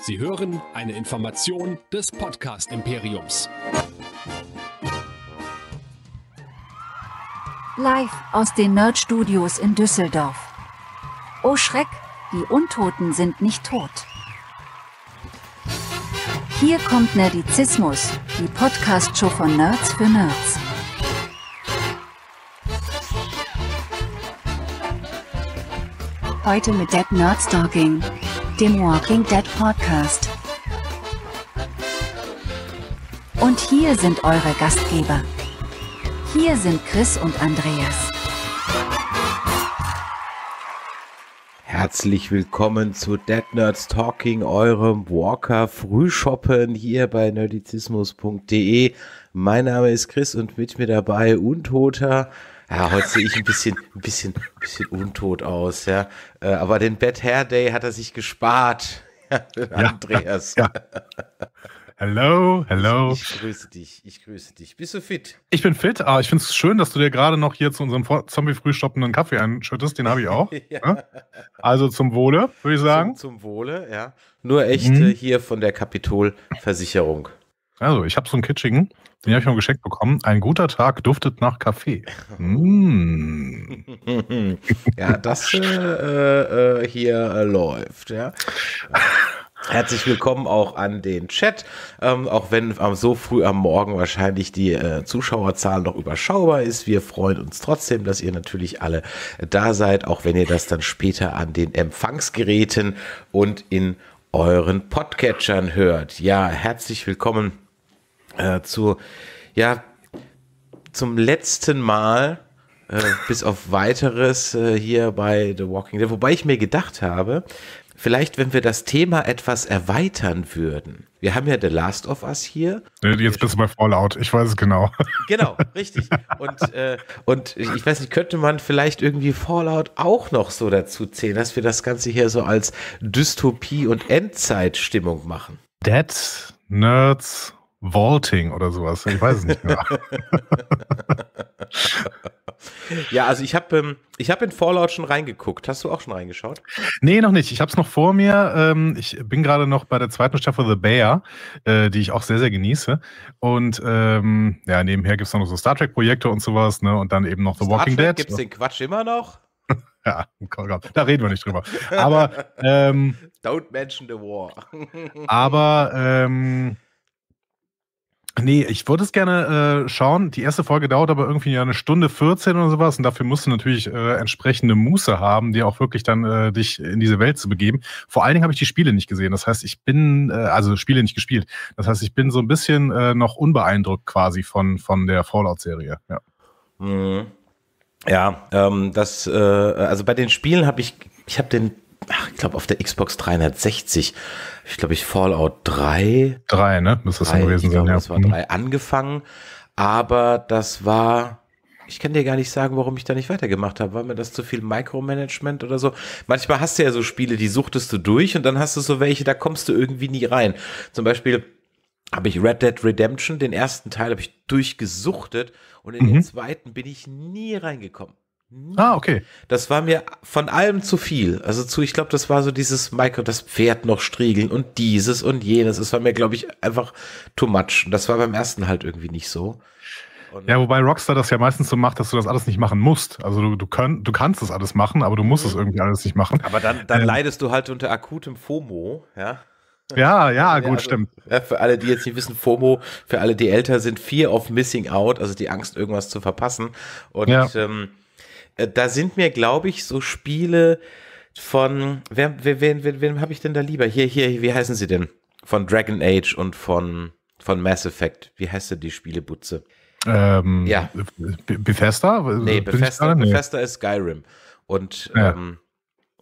Sie hören eine Information des Podcast Imperiums. Live aus den Nerd Studios in Düsseldorf. Oh Schreck, die Untoten sind nicht tot. Hier kommt Nerdizismus, die Podcast-Show von Nerds für Nerds. Heute mit Dead Nerd Stalking dem Walking Dead Podcast. Und hier sind eure Gastgeber. Hier sind Chris und Andreas. Herzlich willkommen zu Dead Nerds Talking, eurem Walker Frühshoppen hier bei nerdizismus.de. Mein Name ist Chris und mit mir dabei Untoter ja, heute sehe ich ein bisschen, ein bisschen, ein bisschen untot aus, ja. Äh, aber den Bad Hair Day hat er sich gespart. Ja, Andreas. Ja, ja. Hello, hello. Ich grüße dich, ich grüße dich. Bist du fit? Ich bin fit, aber ah, ich finde es schön, dass du dir gerade noch hier zu unserem Zombie-Frühstoppen einen Kaffee einschüttest. Den habe ich auch. Ne? ja. Also zum Wohle, würde ich sagen. Zum, zum, Wohle, ja. Nur echt mhm. Äh, hier von der Kapitolversicherung. Also, ich habe so einen kitschigen. Den habe ich mal geschenkt bekommen. Ein guter Tag duftet nach Kaffee. Mm. ja, das äh, äh, hier läuft, ja. Herzlich willkommen auch an den Chat, ähm, auch wenn ähm, so früh am Morgen wahrscheinlich die äh, Zuschauerzahl noch überschaubar ist. Wir freuen uns trotzdem, dass ihr natürlich alle äh, da seid, auch wenn ihr das dann später an den Empfangsgeräten und in euren Podcatchern hört. Ja, herzlich willkommen äh, zu, ja, zum letzten Mal, äh, bis auf weiteres äh, hier bei The Walking Dead. Wobei ich mir gedacht habe, vielleicht, wenn wir das Thema etwas erweitern würden. Wir haben ja The Last of Us hier. Äh, jetzt bist du bei Fallout, ich weiß es genau. Genau, richtig. Und, äh, und ich weiß nicht, könnte man vielleicht irgendwie Fallout auch noch so dazu zählen, dass wir das Ganze hier so als Dystopie- und Endzeitstimmung machen? Dead Nerds Vaulting oder sowas. Ich weiß es nicht mehr. ja, also ich habe ähm, hab in Fallout schon reingeguckt. Hast du auch schon reingeschaut? Nee, noch nicht. Ich habe es noch vor mir. Ähm, ich bin gerade noch bei der zweiten Staffel The Bear, äh, die ich auch sehr, sehr genieße. Und ähm, ja, nebenher gibt es noch so Star Trek-Projekte und sowas. Ne? Und dann eben noch The Star Walking Trek Dead. Gibt es den Quatsch immer noch? ja, da reden wir nicht drüber. Aber. Ähm, Don't mention the war. aber. Ähm, Nee, ich würde es gerne äh, schauen. Die erste Folge dauert aber irgendwie eine Stunde 14 oder sowas. Und dafür musst du natürlich äh, entsprechende Muße haben, dir auch wirklich dann äh, dich in diese Welt zu begeben. Vor allen Dingen habe ich die Spiele nicht gesehen. Das heißt, ich bin, äh, also Spiele nicht gespielt. Das heißt, ich bin so ein bisschen äh, noch unbeeindruckt quasi von, von der Fallout-Serie. Ja, mhm. ja ähm, das, äh, also bei den Spielen habe ich, ich habe den ich glaube, auf der Xbox 360, ich glaube, ich Fallout 3. 3, ne? Müsste das 3, gewesen sein, ja. Das war 3 mhm. angefangen, aber das war, ich kann dir gar nicht sagen, warum ich da nicht weitergemacht habe, weil mir das zu viel Micromanagement oder so. Manchmal hast du ja so Spiele, die suchtest du durch und dann hast du so welche, da kommst du irgendwie nie rein. Zum Beispiel habe ich Red Dead Redemption, den ersten Teil habe ich durchgesuchtet und in mhm. den zweiten bin ich nie reingekommen. Ah, hm. okay. Das war mir von allem zu viel. Also zu, ich glaube, das war so dieses Michael, das Pferd noch striegeln und dieses und jenes. Es war mir, glaube ich, einfach too much. Und das war beim ersten halt irgendwie nicht so. Und ja, wobei Rockstar das ja meistens so macht, dass du das alles nicht machen musst. Also du, du, könnt, du kannst das alles machen, aber du musst es mhm. irgendwie alles nicht machen. Aber dann, dann ähm, leidest du halt unter akutem FOMO, ja. Ja, ja, gut, also, stimmt. Ja, für alle, die jetzt nicht wissen, FOMO, für alle, die älter sind, Fear of Missing Out, also die Angst, irgendwas zu verpassen. Und ja. ähm, äh, da sind mir, glaube ich, so Spiele von, wer, wer, wer, wen, wen habe ich denn da lieber? Hier, hier, wie heißen sie denn? Von Dragon Age und von, von Mass Effect. Wie heißt denn die Spielebutze? Ähm, ja. Be Bethesda? Äh, nee, Bethesda, nee. Bethesda ist Skyrim. Und, ja. ähm,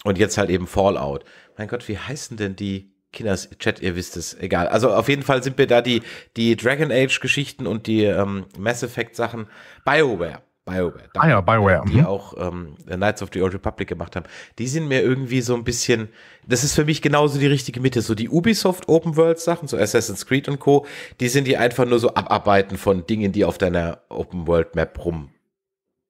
und jetzt halt eben Fallout. Mein Gott, wie heißen denn die Kinders Chat, ihr wisst es, egal. Also auf jeden Fall sind mir da die, die Dragon Age Geschichten und die ähm, Mass Effect Sachen. BioWare. BioWare. Ah ja, BioWare. Die mhm. auch ähm, Knights of the Old Republic gemacht haben. Die sind mir irgendwie so ein bisschen, das ist für mich genauso die richtige Mitte. So die Ubisoft Open World Sachen, so Assassin's Creed und Co., die sind die einfach nur so Abarbeiten von Dingen, die auf deiner Open World Map rum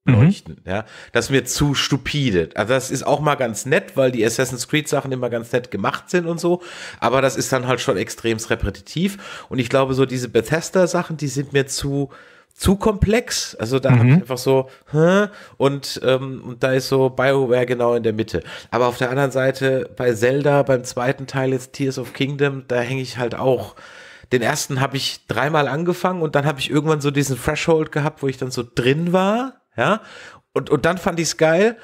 mhm. leuchten. Mhm. Ja, das ist mir zu stupide. Also das ist auch mal ganz nett, weil die Assassin's Creed Sachen immer ganz nett gemacht sind und so. Aber das ist dann halt schon extrem repetitiv. Und ich glaube, so diese Bethesda Sachen, die sind mir zu, zu komplex. Also da mhm. habe ich einfach so, hä? Und, ähm, und da ist so BioWare genau in der Mitte. Aber auf der anderen Seite, bei Zelda, beim zweiten Teil jetzt Tears of Kingdom, da hänge ich halt auch. Den ersten habe ich dreimal angefangen und dann habe ich irgendwann so diesen Threshold gehabt, wo ich dann so drin war, ja. Und, und dann fand ich es geil.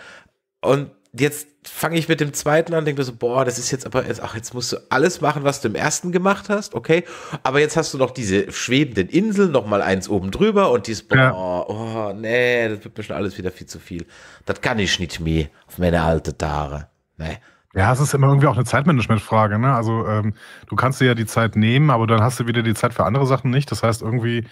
Und jetzt fange ich mit dem zweiten an, denke mir so, boah, das ist jetzt aber, jetzt, ach, jetzt musst du alles machen, was du im ersten gemacht hast, okay. Aber jetzt hast du noch diese schwebenden Inseln, nochmal eins oben drüber und dieses, ja. oh, nee, das wird mir schon alles wieder viel zu viel. Das kann ich nicht mehr auf meine alte Tare. Nee. Ja, es ist immer irgendwie auch eine Zeitmanagement-Frage. Ne? Also ähm, du kannst dir ja die Zeit nehmen, aber dann hast du wieder die Zeit für andere Sachen nicht. Das heißt, irgendwie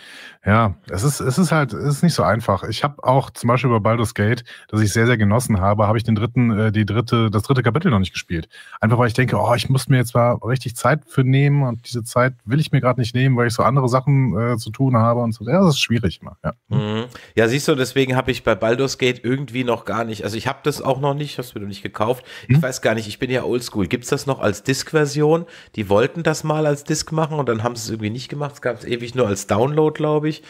ja, es ist, es ist halt, es ist nicht so einfach. Ich habe auch zum Beispiel bei Baldur's Gate, das ich sehr, sehr genossen habe, habe ich den dritten, äh, die dritte, das dritte Kapitel noch nicht gespielt. Einfach weil ich denke, oh, ich muss mir jetzt mal richtig Zeit für nehmen und diese Zeit will ich mir gerade nicht nehmen, weil ich so andere Sachen äh, zu tun habe und so. Ja, das ist schwierig immer. Ja, hm. mhm. ja siehst du, deswegen habe ich bei Baldur's Gate irgendwie noch gar nicht, also ich habe das auch noch nicht, habe es mir noch nicht gekauft. Mhm. Ich hm? weiß gar nicht, ich bin ja oldschool. Gibt es das noch als Disk-Version? Die wollten das mal als Disk machen und dann haben sie es irgendwie nicht gemacht. Es gab es ewig nur als Download, glaube ich ich.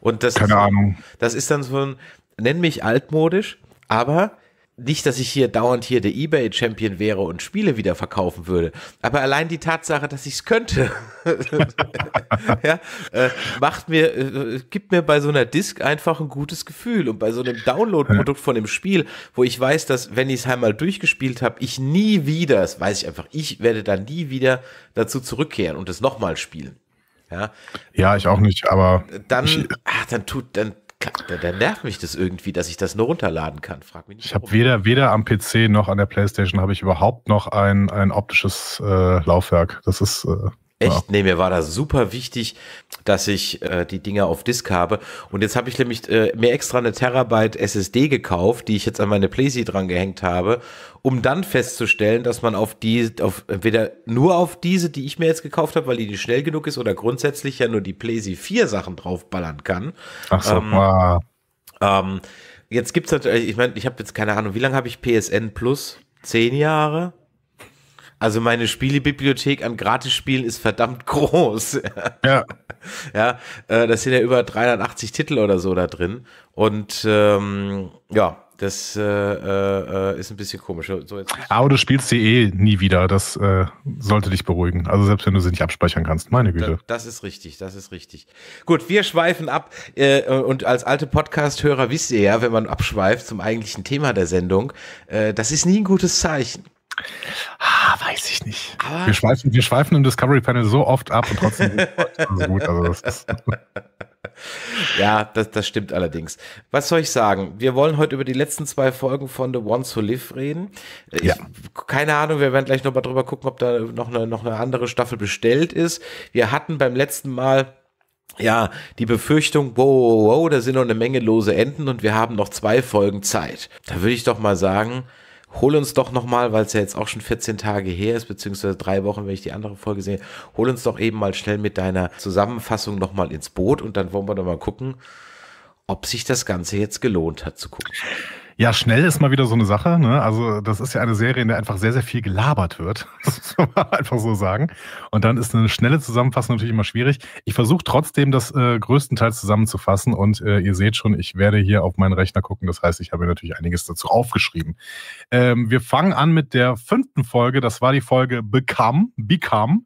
Und das Keine ist, Ahnung. Das ist dann so ein, nenn mich altmodisch, aber nicht, dass ich hier dauernd hier der Ebay-Champion wäre und Spiele wieder verkaufen würde, aber allein die Tatsache, dass ich es könnte, ja, äh, macht mir, äh, äh, gibt mir bei so einer Disk einfach ein gutes Gefühl und bei so einem Download-Produkt von dem Spiel, wo ich weiß, dass wenn ich es einmal durchgespielt habe, ich nie wieder, das weiß ich einfach, ich werde dann nie wieder dazu zurückkehren und es nochmal spielen. Ja, ja ich auch nicht, aber. Dann, ich, ach, dann tut, dann, dann, dann nervt mich das irgendwie, dass ich das nur runterladen kann. Frag mich nicht. Ich habe weder, weder am PC noch an der Playstation habe ich überhaupt noch ein, ein optisches äh, Laufwerk. Das ist, äh, Echt? Ja. Nee, mir war das super wichtig, dass ich äh, die Dinger auf Disk habe. Und jetzt habe ich nämlich äh, mir extra eine Terabyte SSD gekauft, die ich jetzt an meine Playsee dran gehängt habe, um dann festzustellen, dass man auf die, auf entweder nur auf diese, die ich mir jetzt gekauft habe, weil die nicht schnell genug ist, oder grundsätzlich ja nur die Playsee 4 Sachen draufballern kann. Ach so, ähm, wow. Ah. ähm, Jetzt gibt's natürlich, ich meine, ich habe jetzt keine Ahnung, wie lange habe ich PSN Plus? Zehn Jahre? Also meine Spielebibliothek an Gratisspielen ist verdammt groß. ja. Ja, äh, das sind ja über 380 Titel oder so da drin. Und ähm, ja, das äh, äh, ist ein bisschen komisch. So Aber du spielst sie eh nie wieder. Das äh, sollte dich beruhigen. Also selbst wenn du sie nicht abspeichern kannst. Meine Güte. Das, das ist richtig, das ist richtig. Gut, wir schweifen ab. Äh, und als alte Podcast-Hörer wisst ihr ja, wenn man abschweift zum eigentlichen Thema der Sendung, äh, das ist nie ein gutes Zeichen. Ah, weiß ich nicht. Aber wir, schweifen, wir schweifen im Discovery Panel so oft ab und trotzdem so gut. Also das ist ja, das, das stimmt allerdings. Was soll ich sagen? Wir wollen heute über die letzten zwei Folgen von The Ones Who Live reden. Ich, ja. Keine Ahnung, wir werden gleich nochmal drüber gucken, ob da noch eine, noch eine andere Staffel bestellt ist. Wir hatten beim letzten Mal ja, die Befürchtung, wow, wow, wow, da sind noch eine Menge lose Enden und wir haben noch zwei Folgen Zeit. Da würde ich doch mal sagen, hol uns doch nochmal, weil es ja jetzt auch schon 14 Tage her ist, beziehungsweise drei Wochen, wenn ich die andere Folge sehe, hol uns doch eben mal schnell mit deiner Zusammenfassung nochmal ins Boot und dann wollen wir doch mal gucken, ob sich das Ganze jetzt gelohnt hat zu gucken. Ja, schnell ist mal wieder so eine Sache. Ne? Also das ist ja eine Serie, in der einfach sehr, sehr viel gelabert wird. Das muss man einfach so sagen. Und dann ist eine schnelle Zusammenfassung natürlich immer schwierig. Ich versuche trotzdem, das äh, größtenteils zusammenzufassen. Und äh, ihr seht schon, ich werde hier auf meinen Rechner gucken. Das heißt, ich habe natürlich einiges dazu aufgeschrieben. Ähm, wir fangen an mit der fünften Folge. Das war die Folge Become. Become.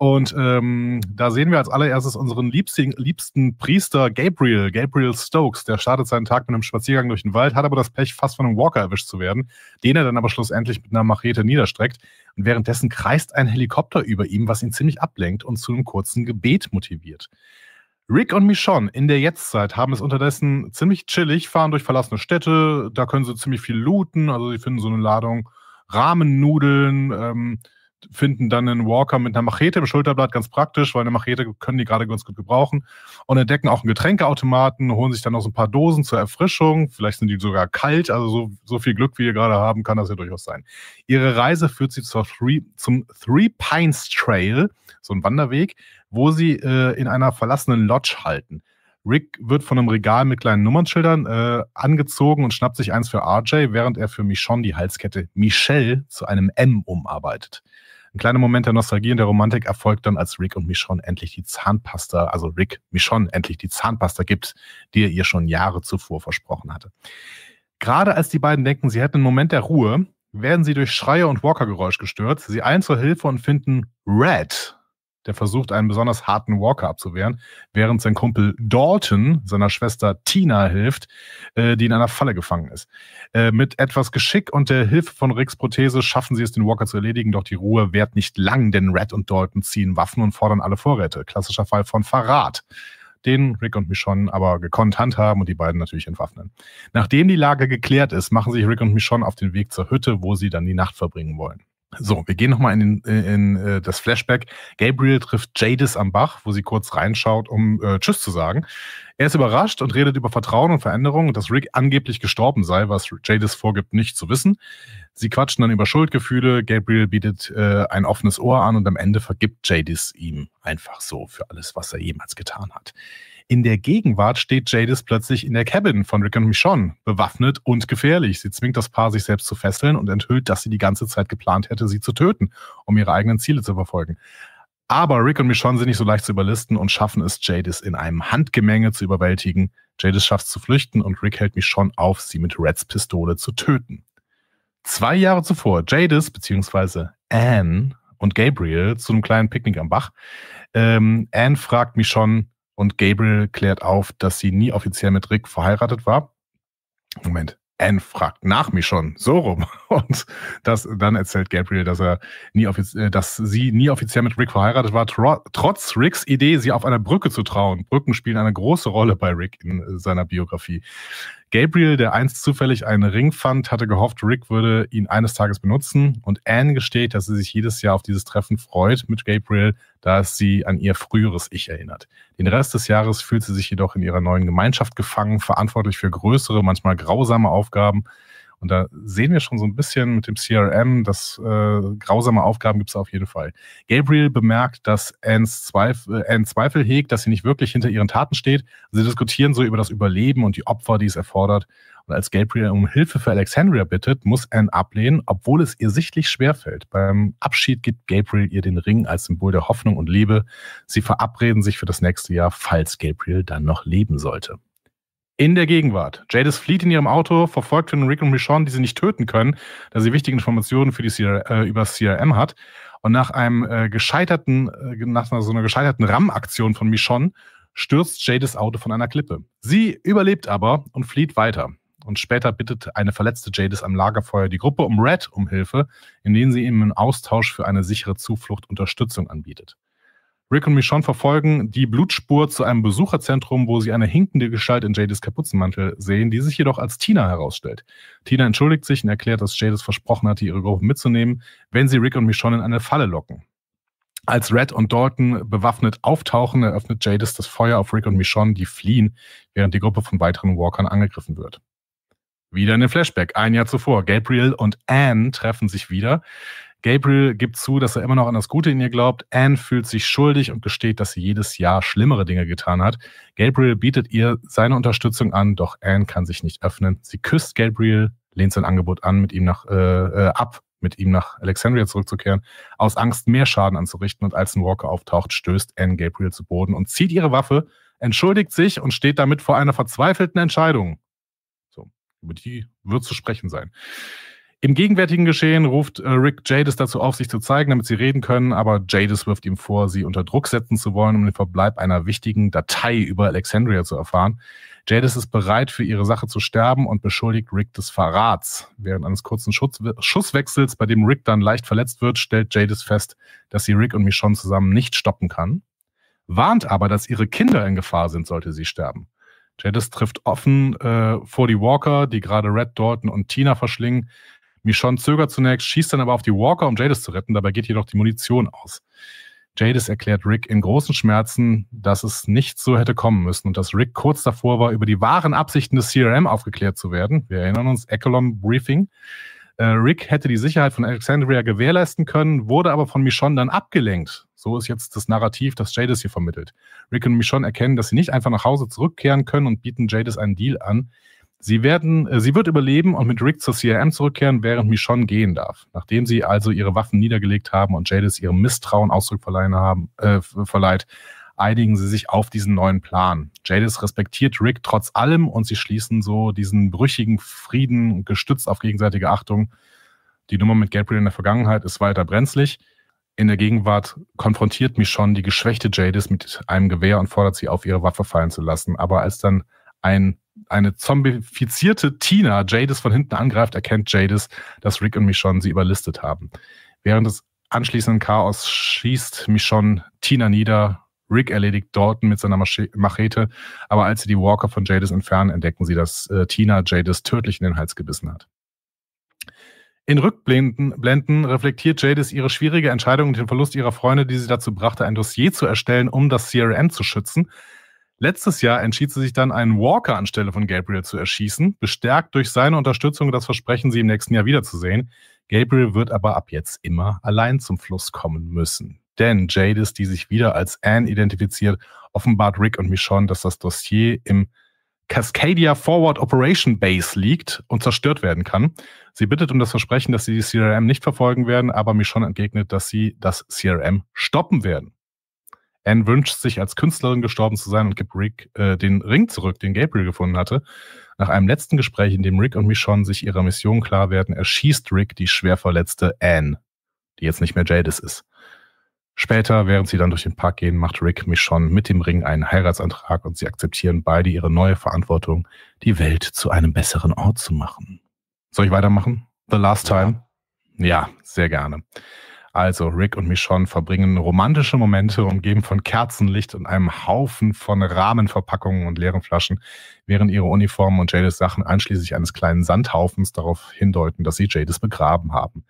Und ähm, da sehen wir als allererstes unseren liebsten, liebsten Priester Gabriel, Gabriel Stokes. Der startet seinen Tag mit einem Spaziergang durch den Wald, hat aber das Pech, fast von einem Walker erwischt zu werden, den er dann aber schlussendlich mit einer Machete niederstreckt. Und währenddessen kreist ein Helikopter über ihm, was ihn ziemlich ablenkt und zu einem kurzen Gebet motiviert. Rick und Michonne in der Jetztzeit haben es unterdessen ziemlich chillig, fahren durch verlassene Städte, da können sie ziemlich viel looten, also sie finden so eine Ladung Rahmennudeln, ähm, finden dann einen Walker mit einer Machete im Schulterblatt, ganz praktisch, weil eine Machete können die gerade ganz gut gebrauchen und entdecken auch einen Getränkeautomaten, holen sich dann noch so ein paar Dosen zur Erfrischung, vielleicht sind die sogar kalt, also so, so viel Glück, wie ihr gerade haben, kann das ja durchaus sein. Ihre Reise führt sie zur Three, zum Three Pines Trail, so ein Wanderweg, wo sie äh, in einer verlassenen Lodge halten. Rick wird von einem Regal mit kleinen Nummernschildern äh, angezogen und schnappt sich eins für RJ, während er für Michonne die Halskette Michelle zu einem M umarbeitet. Ein kleiner Moment der Nostalgie und der Romantik erfolgt dann, als Rick und Michonne endlich die Zahnpasta, also Rick Michonne endlich die Zahnpasta gibt, die er ihr schon Jahre zuvor versprochen hatte. Gerade als die beiden denken, sie hätten einen Moment der Ruhe, werden sie durch Schreie und Walker-Geräusch gestört. Sie eilen zur Hilfe und finden Red, der versucht, einen besonders harten Walker abzuwehren, während sein Kumpel Dalton seiner Schwester Tina hilft, äh, die in einer Falle gefangen ist. Äh, mit etwas Geschick und der Hilfe von Ricks Prothese schaffen sie es, den Walker zu erledigen, doch die Ruhe währt nicht lang, denn Red und Dalton ziehen Waffen und fordern alle Vorräte. Klassischer Fall von Verrat den Rick und Michonne aber gekonnt handhaben und die beiden natürlich entwaffnen. Nachdem die Lage geklärt ist, machen sich Rick und Michonne auf den Weg zur Hütte, wo sie dann die Nacht verbringen wollen. So, wir gehen nochmal in, in, in äh, das Flashback. Gabriel trifft Jadis am Bach, wo sie kurz reinschaut, um äh, Tschüss zu sagen. Er ist überrascht und redet über Vertrauen und Veränderung und dass Rick angeblich gestorben sei, was Jadis vorgibt, nicht zu wissen. Sie quatschen dann über Schuldgefühle. Gabriel bietet äh, ein offenes Ohr an und am Ende vergibt Jadis ihm einfach so für alles, was er jemals getan hat. In der Gegenwart steht Jadis plötzlich in der Cabin von Rick und Michonne, bewaffnet und gefährlich. Sie zwingt das Paar, sich selbst zu fesseln und enthüllt, dass sie die ganze Zeit geplant hätte, sie zu töten, um ihre eigenen Ziele zu verfolgen. Aber Rick und Michonne sind nicht so leicht zu überlisten und schaffen es, Jadis in einem Handgemenge zu überwältigen. Jadis schafft es zu flüchten und Rick hält Michonne auf, sie mit Reds Pistole zu töten. Zwei Jahre zuvor, Jadis bzw. Anne und Gabriel zu einem kleinen Picknick am Bach. Ähm, Anne fragt Michonne, und Gabriel klärt auf, dass sie nie offiziell mit Rick verheiratet war. Moment, Anne fragt nach mir schon, so rum. Und das, dann erzählt Gabriel, dass er nie äh, dass sie nie offiziell mit Rick verheiratet war, tro trotz Ricks Idee, sie auf einer Brücke zu trauen. Brücken spielen eine große Rolle bei Rick in äh, seiner Biografie. Gabriel, der einst zufällig einen Ring fand, hatte gehofft, Rick würde ihn eines Tages benutzen und Anne gesteht, dass sie sich jedes Jahr auf dieses Treffen freut mit Gabriel, da es sie an ihr früheres Ich erinnert. Den Rest des Jahres fühlt sie sich jedoch in ihrer neuen Gemeinschaft gefangen, verantwortlich für größere, manchmal grausame Aufgaben, und da sehen wir schon so ein bisschen mit dem CRM, dass äh, grausame Aufgaben gibt es auf jeden Fall. Gabriel bemerkt, dass Anne Zweifel, äh, Anne Zweifel hegt, dass sie nicht wirklich hinter ihren Taten steht. Sie diskutieren so über das Überleben und die Opfer, die es erfordert. Und als Gabriel um Hilfe für Alexandria bittet, muss Anne ablehnen, obwohl es ihr sichtlich schwerfällt. Beim Abschied gibt Gabriel ihr den Ring als Symbol der Hoffnung und Liebe. Sie verabreden sich für das nächste Jahr, falls Gabriel dann noch leben sollte in der Gegenwart. Jadis flieht in ihrem Auto, verfolgt von Rick und Michonne, die sie nicht töten können, da sie wichtige Informationen für die CR, äh, über CRM hat. Und nach einem äh, gescheiterten, äh, nach so einer gescheiterten RAM-Aktion von Michonne stürzt Jadis Auto von einer Klippe. Sie überlebt aber und flieht weiter. Und später bittet eine verletzte Jadis am Lagerfeuer die Gruppe um Red um Hilfe, indem sie ihm im Austausch für eine sichere Zuflucht Unterstützung anbietet. Rick und Michonne verfolgen die Blutspur zu einem Besucherzentrum, wo sie eine hinkende Gestalt in Jades Kapuzenmantel sehen, die sich jedoch als Tina herausstellt. Tina entschuldigt sich und erklärt, dass Jades versprochen hatte, ihre Gruppe mitzunehmen, wenn sie Rick und Michonne in eine Falle locken. Als Red und Dalton bewaffnet auftauchen, eröffnet Jadis das Feuer auf Rick und Michonne, die fliehen, während die Gruppe von weiteren Walkern angegriffen wird. Wieder in eine Flashback. Ein Jahr zuvor. Gabriel und Anne treffen sich wieder. Gabriel gibt zu, dass er immer noch an das Gute in ihr glaubt. Anne fühlt sich schuldig und gesteht, dass sie jedes Jahr schlimmere Dinge getan hat. Gabriel bietet ihr seine Unterstützung an, doch Anne kann sich nicht öffnen. Sie küsst Gabriel, lehnt sein Angebot an, mit ihm nach äh, äh ab, mit ihm nach Alexandria zurückzukehren, aus Angst mehr Schaden anzurichten. Und als ein Walker auftaucht, stößt Anne Gabriel zu Boden und zieht ihre Waffe, entschuldigt sich und steht damit vor einer verzweifelten Entscheidung. So, über die wird zu sprechen sein. Im gegenwärtigen Geschehen ruft äh, Rick Jadis dazu auf, sich zu zeigen, damit sie reden können, aber Jadis wirft ihm vor, sie unter Druck setzen zu wollen, um den Verbleib einer wichtigen Datei über Alexandria zu erfahren. Jadis ist bereit, für ihre Sache zu sterben und beschuldigt Rick des Verrats. Während eines kurzen Schutz Schusswechsels, bei dem Rick dann leicht verletzt wird, stellt Jadis fest, dass sie Rick und Michonne zusammen nicht stoppen kann, warnt aber, dass ihre Kinder in Gefahr sind, sollte sie sterben. Jadis trifft offen äh, vor die Walker, die gerade Red Dalton und Tina verschlingen. Michonne zögert zunächst, schießt dann aber auf die Walker, um Jadis zu retten. Dabei geht jedoch die Munition aus. Jadis erklärt Rick in großen Schmerzen, dass es nicht so hätte kommen müssen und dass Rick kurz davor war, über die wahren Absichten des CRM aufgeklärt zu werden. Wir erinnern uns, Echelon Briefing. Äh, Rick hätte die Sicherheit von Alexandria gewährleisten können, wurde aber von Michonne dann abgelenkt. So ist jetzt das Narrativ, das Jadis hier vermittelt. Rick und Michonne erkennen, dass sie nicht einfach nach Hause zurückkehren können und bieten Jadis einen Deal an, Sie, werden, äh, sie wird überleben und mit Rick zur CRM zurückkehren, während Michonne gehen darf. Nachdem sie also ihre Waffen niedergelegt haben und Jadis ihrem Misstrauen Ausdruck verleihen haben, äh, verleiht, einigen sie sich auf diesen neuen Plan. Jadis respektiert Rick trotz allem und sie schließen so diesen brüchigen Frieden, gestützt auf gegenseitige Achtung. Die Nummer mit Gabriel in der Vergangenheit ist weiter brenzlig. In der Gegenwart konfrontiert Michonne die geschwächte Jadis mit einem Gewehr und fordert sie auf, ihre Waffe fallen zu lassen. Aber als dann ein eine zombifizierte Tina Jadis von hinten angreift, erkennt Jadis, dass Rick und Michonne sie überlistet haben. Während des anschließenden Chaos schießt Michonne Tina nieder. Rick erledigt Dalton mit seiner Machete, aber als sie die Walker von Jadis entfernen, entdecken sie, dass äh, Tina Jadis tödlich in den Hals gebissen hat. In Rückblenden reflektiert Jadis ihre schwierige Entscheidung und den Verlust ihrer Freunde, die sie dazu brachte, ein Dossier zu erstellen, um das CRM zu schützen. Letztes Jahr entschied sie sich dann, einen Walker anstelle von Gabriel zu erschießen, bestärkt durch seine Unterstützung das Versprechen, sie im nächsten Jahr wiederzusehen. Gabriel wird aber ab jetzt immer allein zum Fluss kommen müssen. Denn Jadis, die sich wieder als Anne identifiziert, offenbart Rick und Michonne, dass das Dossier im Cascadia Forward Operation Base liegt und zerstört werden kann. Sie bittet um das Versprechen, dass sie die CRM nicht verfolgen werden, aber Michonne entgegnet, dass sie das CRM stoppen werden. Anne wünscht sich, als Künstlerin gestorben zu sein und gibt Rick äh, den Ring zurück, den Gabriel gefunden hatte. Nach einem letzten Gespräch, in dem Rick und Michonne sich ihrer Mission klar werden, erschießt Rick die schwer verletzte Anne, die jetzt nicht mehr Jadis ist. Später, während sie dann durch den Park gehen, macht Rick Michonne mit dem Ring einen Heiratsantrag und sie akzeptieren beide ihre neue Verantwortung, die Welt zu einem besseren Ort zu machen. Soll ich weitermachen? The Last Time? Ja, ja sehr gerne. Also Rick und Michonne verbringen romantische Momente, umgeben von Kerzenlicht und einem Haufen von Rahmenverpackungen und leeren Flaschen, während ihre Uniformen und Jades Sachen einschließlich eines kleinen Sandhaufens darauf hindeuten, dass sie Jades begraben haben.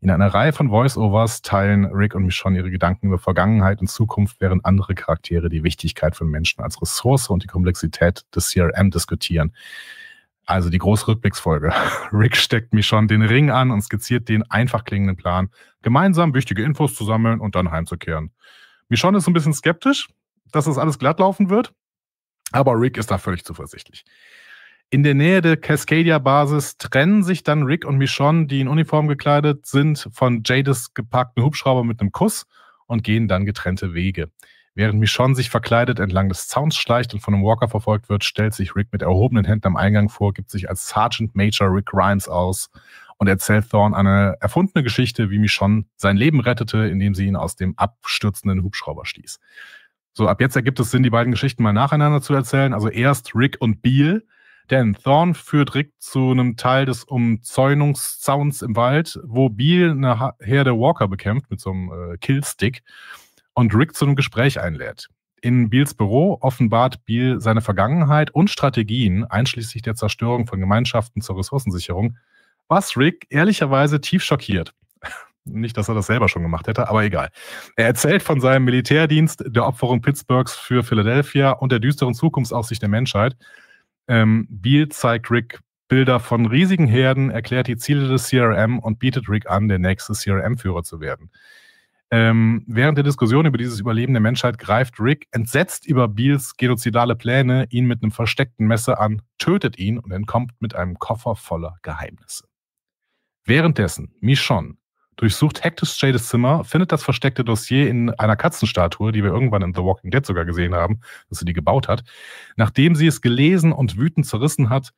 In einer Reihe von Voice-Overs teilen Rick und Michonne ihre Gedanken über Vergangenheit und Zukunft, während andere Charaktere die Wichtigkeit von Menschen als Ressource und die Komplexität des CRM diskutieren. Also die große Rückblicksfolge. Rick steckt mir schon den Ring an und skizziert den einfach klingenden Plan, gemeinsam wichtige Infos zu sammeln und dann heimzukehren. Michonne ist ein bisschen skeptisch, dass das alles glatt laufen wird, aber Rick ist da völlig zuversichtlich. In der Nähe der Cascadia-Basis trennen sich dann Rick und Michonne, die in Uniform gekleidet sind, von Jades gepackten Hubschrauber mit einem Kuss und gehen dann getrennte Wege. Während Michonne sich verkleidet entlang des Zauns schleicht und von einem Walker verfolgt wird, stellt sich Rick mit erhobenen Händen am Eingang vor, gibt sich als Sergeant Major Rick Grimes aus und erzählt Thorn eine erfundene Geschichte, wie Michonne sein Leben rettete, indem sie ihn aus dem abstürzenden Hubschrauber stieß. So, ab jetzt ergibt es Sinn, die beiden Geschichten mal nacheinander zu erzählen. Also erst Rick und Beale, denn Thorn führt Rick zu einem Teil des Umzäunungszauns im Wald, wo Beale eine Herde Walker bekämpft mit so einem äh, Killstick und Rick zu einem Gespräch einlädt. In Biels Büro offenbart Biel seine Vergangenheit und Strategien, einschließlich der Zerstörung von Gemeinschaften zur Ressourcensicherung, was Rick ehrlicherweise tief schockiert. Nicht, dass er das selber schon gemacht hätte, aber egal. Er erzählt von seinem Militärdienst, der Opferung Pittsburghs für Philadelphia und der düsteren Zukunftsaussicht der Menschheit. Ähm, Biel zeigt Rick Bilder von riesigen Herden, erklärt die Ziele des CRM und bietet Rick an, der nächste CRM-Führer zu werden. Ähm, während der Diskussion über dieses Überleben der Menschheit greift Rick entsetzt über Beals genozidale Pläne ihn mit einem versteckten Messer an, tötet ihn und entkommt mit einem Koffer voller Geheimnisse. Währenddessen Michonne durchsucht hektisch Jades Zimmer, findet das versteckte Dossier in einer Katzenstatue, die wir irgendwann in The Walking Dead sogar gesehen haben, dass sie die gebaut hat. Nachdem sie es gelesen und wütend zerrissen hat,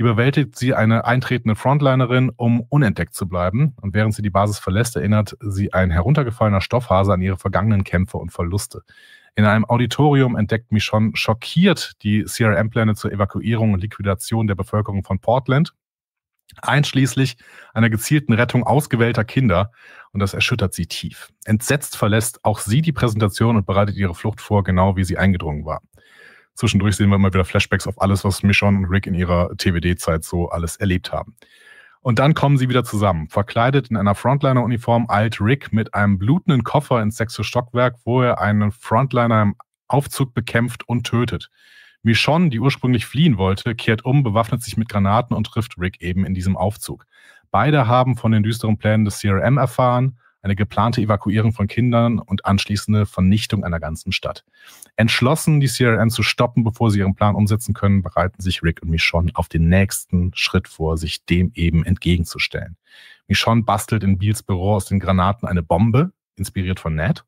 überwältigt sie eine eintretende Frontlinerin, um unentdeckt zu bleiben. Und während sie die Basis verlässt, erinnert sie ein heruntergefallener Stoffhase an ihre vergangenen Kämpfe und Verluste. In einem Auditorium entdeckt Michonne schockiert die CRM-Pläne zur Evakuierung und Liquidation der Bevölkerung von Portland, einschließlich einer gezielten Rettung ausgewählter Kinder. Und das erschüttert sie tief. Entsetzt verlässt auch sie die Präsentation und bereitet ihre Flucht vor, genau wie sie eingedrungen war. Zwischendurch sehen wir immer wieder Flashbacks auf alles, was Michonne und Rick in ihrer TWD-Zeit so alles erlebt haben. Und dann kommen sie wieder zusammen. Verkleidet in einer Frontliner-Uniform eilt Rick mit einem blutenden Koffer ins sechste Stockwerk, wo er einen Frontliner im Aufzug bekämpft und tötet. Michonne, die ursprünglich fliehen wollte, kehrt um, bewaffnet sich mit Granaten und trifft Rick eben in diesem Aufzug. Beide haben von den düsteren Plänen des CRM erfahren eine geplante Evakuierung von Kindern und anschließende Vernichtung einer ganzen Stadt. Entschlossen, die CRN zu stoppen, bevor sie ihren Plan umsetzen können, bereiten sich Rick und Michonne auf den nächsten Schritt vor, sich dem eben entgegenzustellen. Michonne bastelt in Beals Büro aus den Granaten eine Bombe, inspiriert von Ned.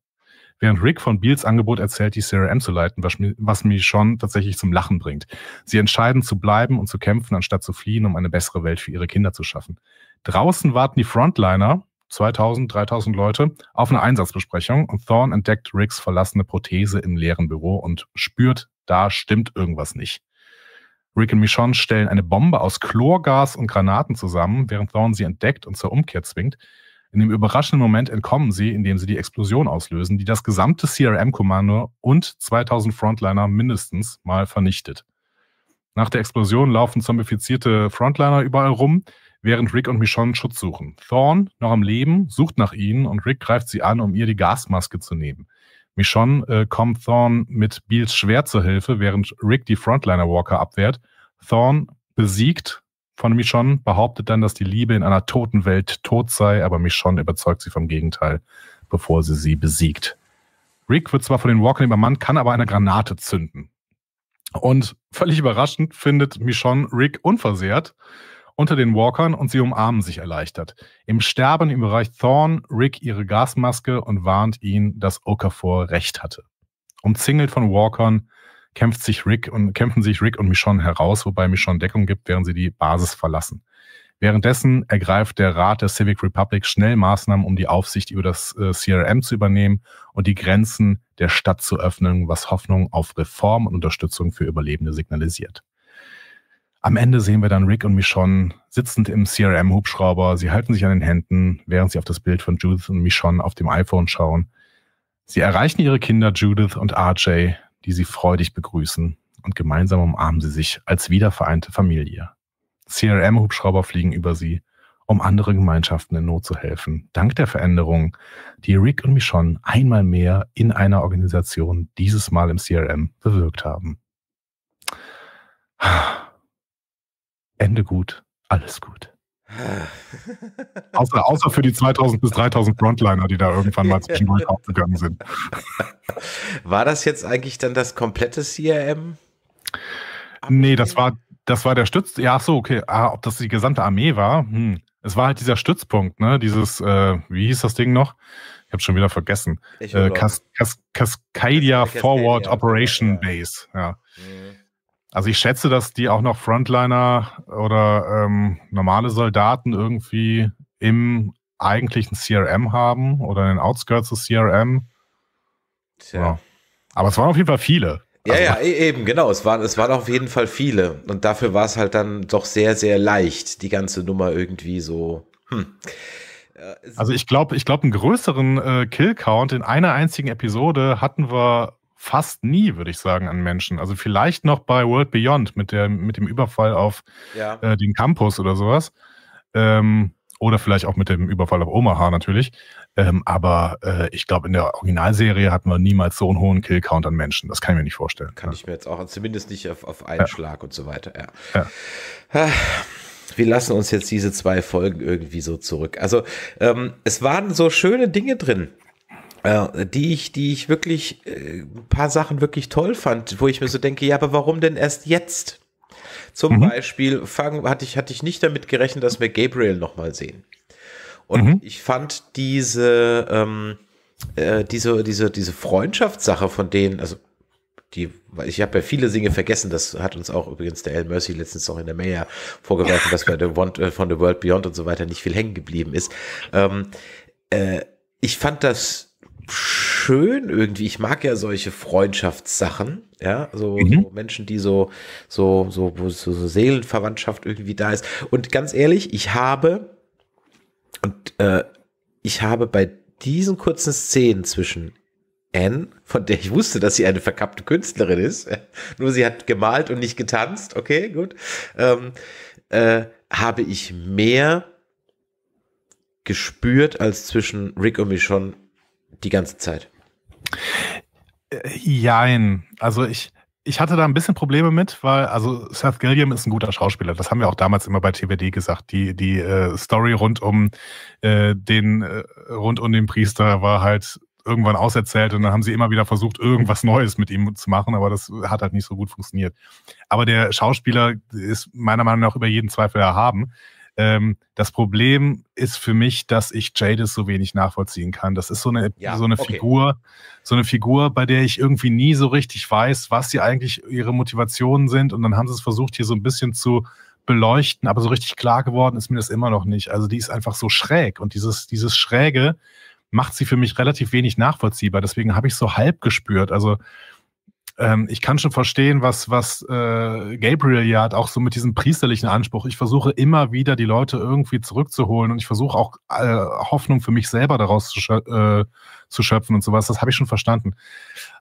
Während Rick von Beals Angebot erzählt, die CRM zu leiten, was, was Michonne tatsächlich zum Lachen bringt. Sie entscheiden zu bleiben und zu kämpfen, anstatt zu fliehen, um eine bessere Welt für ihre Kinder zu schaffen. Draußen warten die Frontliner, 2000, 3000 Leute auf eine Einsatzbesprechung und Thorn entdeckt Ricks verlassene Prothese im leeren Büro und spürt, da stimmt irgendwas nicht. Rick und Michonne stellen eine Bombe aus Chlorgas und Granaten zusammen, während Thorn sie entdeckt und zur Umkehr zwingt. In dem überraschenden Moment entkommen sie, indem sie die Explosion auslösen, die das gesamte CRM-Kommando und 2000 Frontliner mindestens mal vernichtet. Nach der Explosion laufen zombifizierte Frontliner überall rum, während Rick und Michonne Schutz suchen. Thorn, noch am Leben, sucht nach ihnen und Rick greift sie an, um ihr die Gasmaske zu nehmen. Michonne äh, kommt Thorn mit Beals Schwert zur Hilfe, während Rick die Frontliner Walker abwehrt. Thorn besiegt von Michonne, behauptet dann, dass die Liebe in einer toten Welt tot sei, aber Michonne überzeugt sie vom Gegenteil, bevor sie sie besiegt. Rick wird zwar von den Walkern übermannt, kann aber eine Granate zünden. Und völlig überraschend findet Michonne Rick unversehrt unter den Walkern und sie umarmen sich erleichtert. Im Sterben überreicht Thorn Rick ihre Gasmaske und warnt ihn, dass Okafor recht hatte. Umzingelt von Walkern kämpft sich Rick und kämpfen sich Rick und Michonne heraus, wobei Michonne Deckung gibt, während sie die Basis verlassen. Währenddessen ergreift der Rat der Civic Republic schnell Maßnahmen, um die Aufsicht über das äh, CRM zu übernehmen und die Grenzen der Stadt zu öffnen, was Hoffnung auf Reform und Unterstützung für Überlebende signalisiert. Am Ende sehen wir dann Rick und Michonne sitzend im CRM-Hubschrauber. Sie halten sich an den Händen, während sie auf das Bild von Judith und Michonne auf dem iPhone schauen. Sie erreichen ihre Kinder Judith und RJ, die sie freudig begrüßen und gemeinsam umarmen sie sich als wiedervereinte Familie. CRM-Hubschrauber fliegen über sie, um anderen Gemeinschaften in Not zu helfen, dank der Veränderungen, die Rick und Michonne einmal mehr in einer Organisation, dieses Mal im CRM, bewirkt haben. Ende gut, alles gut. außer, außer für die 2000 bis 3000 Frontliner, die da irgendwann mal zwischendurch aufgegangen sind. War das jetzt eigentlich dann das komplette CRM? Nee, das war, das war der Stütz. Ja, so, okay. Ah, ob das die gesamte Armee war? Hm. Es war halt dieser Stützpunkt, ne? Dieses, äh, wie hieß das Ding noch? Ich habe schon wieder vergessen. Äh, Kas Kas Cascadia Forward genau, Operation ja. Base. Ja. Mhm. Also ich schätze, dass die auch noch Frontliner oder ähm, normale Soldaten irgendwie im eigentlichen CRM haben oder in den Outskirts des CRM. Tja. Ja. Aber es waren auf jeden Fall viele. Ja, also, ja, e-, eben, genau. Es waren, es waren auf jeden Fall viele. Und dafür war es halt dann doch sehr, sehr leicht, die ganze Nummer irgendwie so. Hm. Äh, also ich glaube, ich glaube, einen größeren äh, Kill-Count in einer einzigen Episode hatten wir fast nie, würde ich sagen, an Menschen. Also vielleicht noch bei World Beyond mit, der, mit dem Überfall auf ja. äh, den Campus oder sowas. Ähm, oder vielleicht auch mit dem Überfall auf Omaha natürlich. Ähm, aber äh, ich glaube, in der Originalserie hatten wir niemals so einen hohen Killcount an Menschen. Das kann ich mir nicht vorstellen. Kann ja. ich mir jetzt auch, zumindest nicht auf, auf einen ja. Schlag und so weiter. Ja. ja. Ah, wir lassen uns jetzt diese zwei Folgen irgendwie so zurück. Also ähm, es waren so schöne Dinge drin. Äh, die ich, die ich wirklich, äh, ein paar Sachen wirklich toll fand, wo ich mir so denke, ja, aber warum denn erst jetzt? Zum mhm. Beispiel fang, hatte, ich, hatte ich nicht damit gerechnet, dass wir Gabriel nochmal sehen. Und mhm. ich fand diese, ähm, äh, diese, diese, diese Freundschaftssache von denen, also die, ich habe ja viele Dinge vergessen, das hat uns auch übrigens der L. Mercy letztens noch in der Mail vorgeworfen, dass bei The Want, äh, von The World Beyond und so weiter nicht viel hängen geblieben ist. Ähm, äh, ich fand das schön irgendwie. Ich mag ja solche Freundschaftssachen, ja, so, mhm. so Menschen, die so, so, so, wo so, so Seelenverwandtschaft irgendwie da ist. Und ganz ehrlich, ich habe und äh, ich habe bei diesen kurzen Szenen zwischen Anne, von der ich wusste, dass sie eine verkappte Künstlerin ist, nur sie hat gemalt und nicht getanzt, okay, gut, ähm, äh, habe ich mehr gespürt als zwischen Rick und Michonne die ganze Zeit. Äh, jein. Also ich, ich hatte da ein bisschen Probleme mit, weil, also Seth Gilliam ist ein guter Schauspieler. Das haben wir auch damals immer bei TBD gesagt. Die, die äh, Story rund um äh, den äh, rund um den Priester war halt irgendwann auserzählt und dann haben sie immer wieder versucht, irgendwas Neues mit ihm zu machen, aber das hat halt nicht so gut funktioniert. Aber der Schauspieler ist meiner Meinung nach über jeden Zweifel erhaben. Ähm, das Problem ist für mich, dass ich Jadis so wenig nachvollziehen kann. Das ist so eine, ja, so eine okay. Figur, so eine Figur, bei der ich irgendwie nie so richtig weiß, was sie eigentlich ihre Motivationen sind. Und dann haben sie es versucht, hier so ein bisschen zu beleuchten, aber so richtig klar geworden ist mir das immer noch nicht. Also die ist einfach so schräg und dieses, dieses Schräge macht sie für mich relativ wenig nachvollziehbar. Deswegen habe ich so halb gespürt. Also ähm, ich kann schon verstehen, was, was äh, Gabriel ja hat, auch so mit diesem priesterlichen Anspruch. Ich versuche immer wieder, die Leute irgendwie zurückzuholen und ich versuche auch äh, Hoffnung für mich selber daraus zu, schö äh, zu schöpfen und sowas. Das habe ich schon verstanden.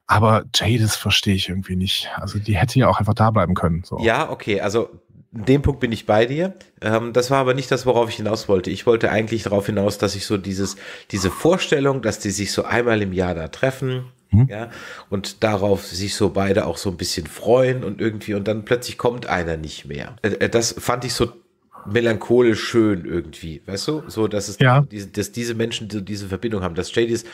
Aber Jadis verstehe ich irgendwie nicht. Also die hätte ja auch einfach da bleiben können. So. Ja, okay. Also in dem Punkt bin ich bei dir. Ähm, das war aber nicht das, worauf ich hinaus wollte. Ich wollte eigentlich darauf hinaus, dass ich so dieses, diese Vorstellung, dass die sich so einmal im Jahr da treffen Mhm. Ja, und darauf sich so beide auch so ein bisschen freuen und irgendwie, und dann plötzlich kommt einer nicht mehr. Äh, äh, das fand ich so melancholisch schön irgendwie, weißt du? So, dass es, ja. diese, dass diese Menschen so diese Verbindung haben, dass Jadis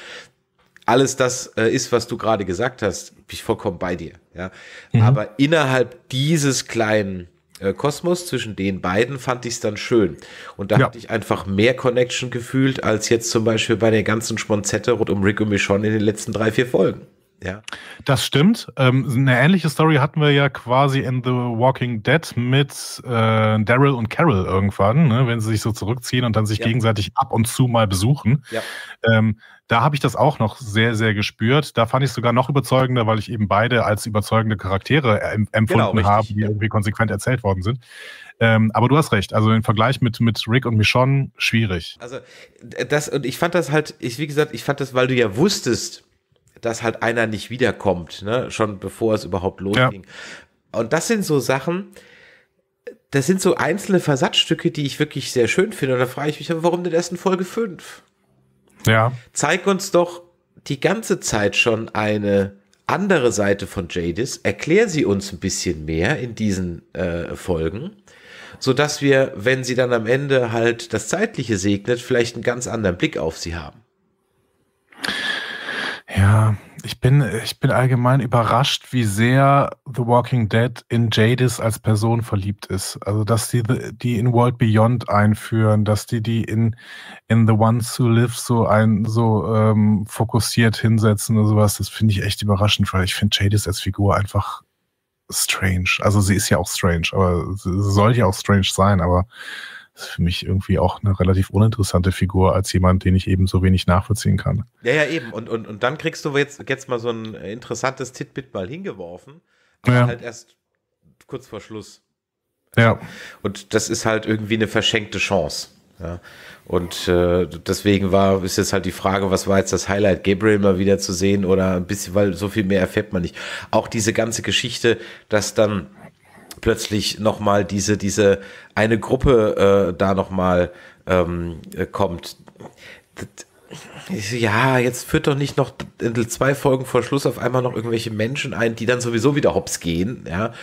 alles das äh, ist, was du gerade gesagt hast, bin ich vollkommen bei dir. Ja? Mhm. Aber innerhalb dieses kleinen äh, Kosmos, zwischen den beiden fand ich es dann schön. Und da ja. hatte ich einfach mehr Connection gefühlt, als jetzt zum Beispiel bei der ganzen Schmonzette rund um Rick und Michonne in den letzten drei, vier Folgen. Ja. Das stimmt. Ähm, eine ähnliche Story hatten wir ja quasi in The Walking Dead mit äh, Daryl und Carol irgendwann, ne? wenn sie sich so zurückziehen und dann sich ja. gegenseitig ab und zu mal besuchen. Ja. Ähm, da habe ich das auch noch sehr, sehr gespürt. Da fand ich es sogar noch überzeugender, weil ich eben beide als überzeugende Charaktere äh, empfunden genau, habe, die irgendwie konsequent erzählt worden sind. Ähm, aber du hast recht. Also im Vergleich mit, mit Rick und Michonne, schwierig. Also das, und ich fand das halt, ich, wie gesagt, ich fand das, weil du ja wusstest, dass halt einer nicht wiederkommt, ne? schon bevor es überhaupt losging. Ja. Und das sind so Sachen, das sind so einzelne Versatzstücke, die ich wirklich sehr schön finde. Und da frage ich mich, warum denn der in Folge 5? Ja. Zeig uns doch die ganze Zeit schon eine andere Seite von Jadis. Erklär sie uns ein bisschen mehr in diesen äh, Folgen, sodass wir, wenn sie dann am Ende halt das Zeitliche segnet, vielleicht einen ganz anderen Blick auf sie haben. Ja, ich bin, ich bin allgemein überrascht, wie sehr The Walking Dead in Jadis als Person verliebt ist. Also, dass die die in World Beyond einführen, dass die die in, in The Ones Who Live so ein so ähm, fokussiert hinsetzen oder sowas, das finde ich echt überraschend, weil ich finde Jadis als Figur einfach strange. Also, sie ist ja auch strange, aber sie soll ja auch strange sein, aber das ist für mich irgendwie auch eine relativ uninteressante Figur als jemand, den ich eben so wenig nachvollziehen kann. Ja, ja, eben. Und, und, und dann kriegst du jetzt, jetzt mal so ein interessantes Titbit mal hingeworfen, aber ja. halt erst kurz vor Schluss. Ja. Und das ist halt irgendwie eine verschenkte Chance. Ja. Und äh, deswegen war, ist jetzt halt die Frage, was war jetzt das Highlight, Gabriel mal wieder zu sehen oder ein bisschen, weil so viel mehr erfährt man nicht. Auch diese ganze Geschichte, dass dann plötzlich nochmal diese, diese eine Gruppe äh, da nochmal ähm, äh, kommt. Ja, jetzt führt doch nicht noch zwei Folgen vor Schluss auf einmal noch irgendwelche Menschen ein, die dann sowieso wieder hops gehen, ja.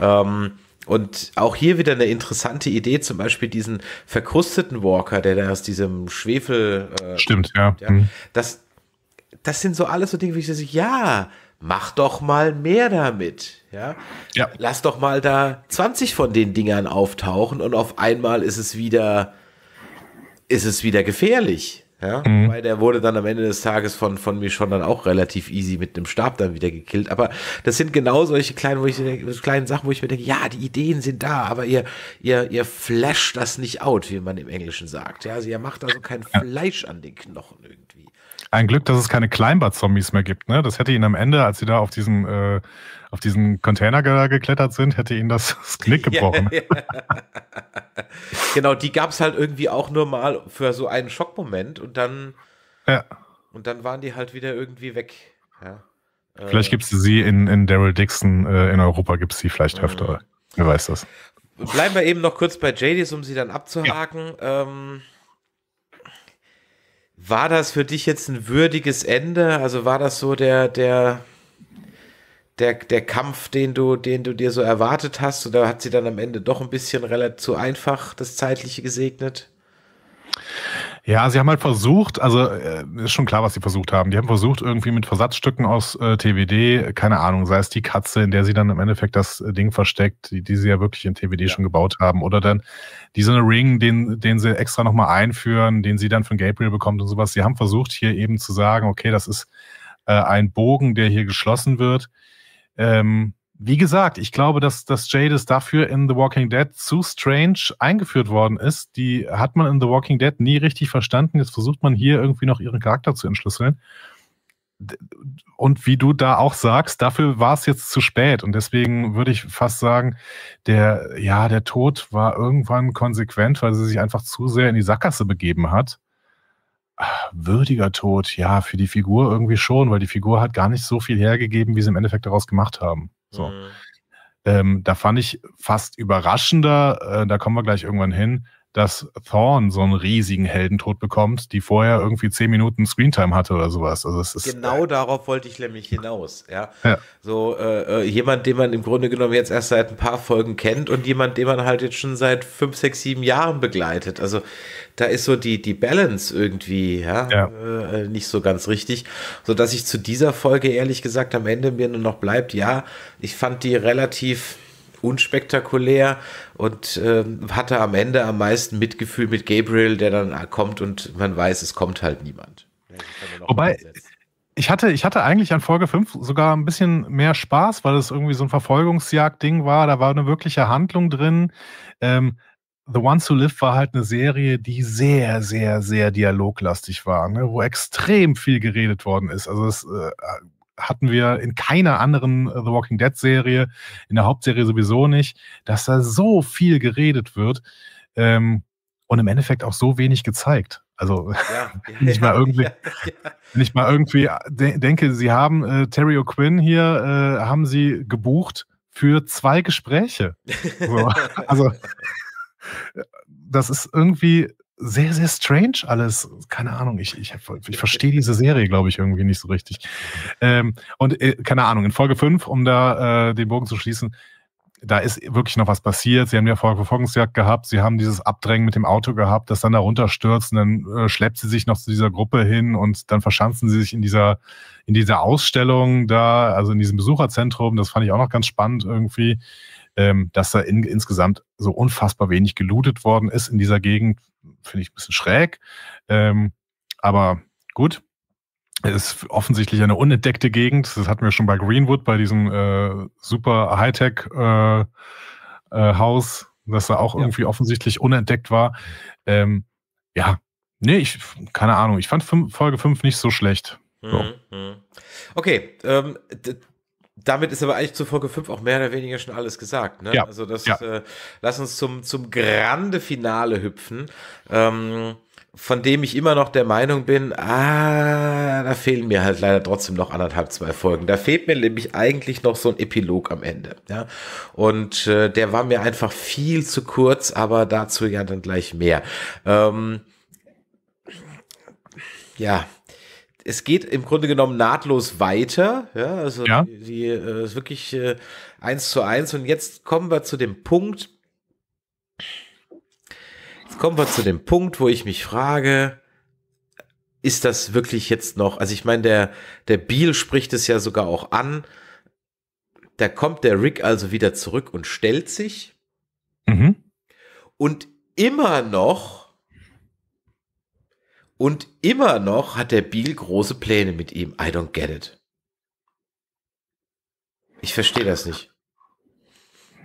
Ähm, und auch hier wieder eine interessante Idee, zum Beispiel diesen verkrusteten Walker, der da aus diesem Schwefel. Äh, Stimmt, ja. ja. Mhm. Das, das sind so alles so Dinge, wie ich so, ja, mach doch mal mehr damit. Ja? ja? Lass doch mal da 20 von den Dingern auftauchen und auf einmal ist es wieder, ist es wieder gefährlich. Ja? Mhm. Weil der wurde dann am Ende des Tages von, von mir schon dann auch relativ easy mit einem Stab dann wieder gekillt. Aber das sind genau solche kleinen, wo ich, kleinen Sachen, wo ich mir denke, ja, die Ideen sind da, aber ihr, ihr, ihr flasht das nicht out, wie man im Englischen sagt. Ja? Also ihr macht also kein ja. Fleisch an den Knochen irgendwie. Ein Glück, dass es keine Kleinbad-Zombies mehr gibt. Ne? Das hätte ihn am Ende, als sie da auf diesen, äh, auf diesen Container geklettert sind, hätte ihn das, das Knick gebrochen. genau, die gab es halt irgendwie auch nur mal für so einen Schockmoment und dann, ja. und dann waren die halt wieder irgendwie weg. Ja. Vielleicht äh. gibt es sie in, in Daryl Dixon äh, in Europa, gibt es sie vielleicht äh. öfter. Mhm. Wer weiß das. Bleiben wir eben noch kurz bei Jadis, um sie dann abzuhaken. Ja. Ähm, war das für dich jetzt ein würdiges Ende? Also war das so der, der, der, der Kampf, den du, den du dir so erwartet hast? Oder hat sie dann am Ende doch ein bisschen relativ einfach das Zeitliche gesegnet? Ja, sie haben halt versucht, also äh, ist schon klar, was sie versucht haben. Die haben versucht, irgendwie mit Versatzstücken aus äh, TWD, keine Ahnung, sei es die Katze, in der sie dann im Endeffekt das äh, Ding versteckt, die, die sie ja wirklich in TWD ja. schon gebaut haben, oder dann diesen Ring, den, den sie extra nochmal einführen, den sie dann von Gabriel bekommt und sowas. Sie haben versucht, hier eben zu sagen, okay, das ist äh, ein Bogen, der hier geschlossen wird. Ähm, wie gesagt, ich glaube, dass, dass ist dafür in The Walking Dead zu strange eingeführt worden ist. Die hat man in The Walking Dead nie richtig verstanden. Jetzt versucht man hier irgendwie noch ihren Charakter zu entschlüsseln. Und wie du da auch sagst, dafür war es jetzt zu spät. Und deswegen würde ich fast sagen, der, ja, der Tod war irgendwann konsequent, weil sie sich einfach zu sehr in die Sackgasse begeben hat. würdiger Tod, ja, für die Figur irgendwie schon, weil die Figur hat gar nicht so viel hergegeben, wie sie im Endeffekt daraus gemacht haben. So. Mhm. Ähm, da fand ich fast überraschender, äh, da kommen wir gleich irgendwann hin, dass Thorn so einen riesigen Heldentod bekommt, die vorher irgendwie zehn Minuten Screentime hatte oder sowas. Also es ist genau äh, darauf wollte ich nämlich hinaus. Ja, ja. so äh, äh, jemand, den man im Grunde genommen jetzt erst seit ein paar Folgen kennt und jemand, den man halt jetzt schon seit fünf, sechs, sieben Jahren begleitet. Also da ist so die die Balance irgendwie ja, ja. Äh, nicht so ganz richtig, so dass ich zu dieser Folge ehrlich gesagt am Ende mir nur noch bleibt. Ja, ich fand die relativ unspektakulär und äh, hatte am Ende am meisten Mitgefühl mit Gabriel, der dann kommt und man weiß, es kommt halt niemand. Wobei, ich hatte, ich hatte eigentlich an Folge 5 sogar ein bisschen mehr Spaß, weil es irgendwie so ein Verfolgungsjagd-Ding war. Da war eine wirkliche Handlung drin. Ähm, The Ones Who Live war halt eine Serie, die sehr, sehr, sehr dialoglastig war, ne? wo extrem viel geredet worden ist. Also es äh, hatten wir in keiner anderen äh, The Walking Dead Serie, in der Hauptserie sowieso nicht, dass da so viel geredet wird ähm, und im Endeffekt auch so wenig gezeigt. Also ja, nicht mal irgendwie, ja, nicht mal irgendwie de denke, sie haben äh, Terry O'Quinn hier, äh, haben sie gebucht für zwei Gespräche. So, also äh, das ist irgendwie sehr, sehr strange alles. Keine Ahnung, ich, ich, ich verstehe diese Serie, glaube ich, irgendwie nicht so richtig. Ähm, und äh, keine Ahnung, in Folge 5, um da äh, den Bogen zu schließen, da ist wirklich noch was passiert. Sie haben ja vorher Verfolgungsjagd gehabt, sie haben dieses Abdrängen mit dem Auto gehabt, das dann da runterstürzt und dann äh, schleppt sie sich noch zu dieser Gruppe hin und dann verschanzen sie sich in dieser, in dieser Ausstellung da, also in diesem Besucherzentrum. Das fand ich auch noch ganz spannend irgendwie ähm, dass da in, insgesamt so unfassbar wenig gelootet worden ist in dieser Gegend. Finde ich ein bisschen schräg. Ähm, aber gut, ist offensichtlich eine unentdeckte Gegend. Das hatten wir schon bei Greenwood, bei diesem äh, super Hightech-Haus, äh, äh, das da auch ja. irgendwie offensichtlich unentdeckt war. Ähm, ja, nee, ich, keine Ahnung. Ich fand fünf, Folge 5 nicht so schlecht. So. Mhm, mhm. Okay, ähm, damit ist aber eigentlich zu Folge 5 auch mehr oder weniger schon alles gesagt. Ne? Ja. Also das ja. äh, lass uns zum, zum grande Finale hüpfen. Ähm, von dem ich immer noch der Meinung bin, ah, da fehlen mir halt leider trotzdem noch anderthalb, zwei Folgen. Da fehlt mir nämlich eigentlich noch so ein Epilog am Ende. Ja? Und äh, der war mir einfach viel zu kurz, aber dazu ja dann gleich mehr. Ähm, ja, es geht im Grunde genommen nahtlos weiter. Ja, also ja. Die, die äh, ist wirklich äh, eins zu eins. Und jetzt kommen wir zu dem Punkt. Jetzt kommen wir zu dem Punkt, wo ich mich frage, ist das wirklich jetzt noch? Also ich meine, der, der Biel spricht es ja sogar auch an. Da kommt der Rick also wieder zurück und stellt sich. Mhm. Und immer noch und immer noch hat der Biel große Pläne mit ihm. I don't get it. Ich verstehe das nicht.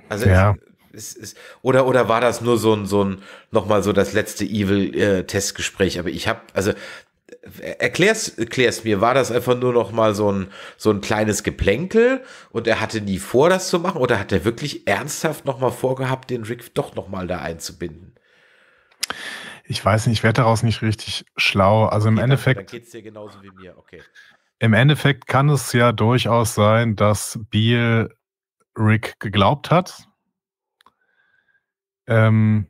Also ja. es, es, es, oder oder war das nur so ein so ein noch mal so das letzte Evil äh, Testgespräch? Aber ich habe also erklärst äh, erklär's mir. War das einfach nur noch mal so ein so ein kleines Geplänkel und er hatte nie vor, das zu machen? Oder hat er wirklich ernsthaft noch mal vorgehabt, den Rick doch noch mal da einzubinden? Ich weiß nicht, ich werde daraus nicht richtig schlau. Also okay, im Endeffekt. Dann, dann es dir genauso wie mir, okay. Im Endeffekt kann es ja durchaus sein, dass Beal Rick geglaubt hat. Ähm,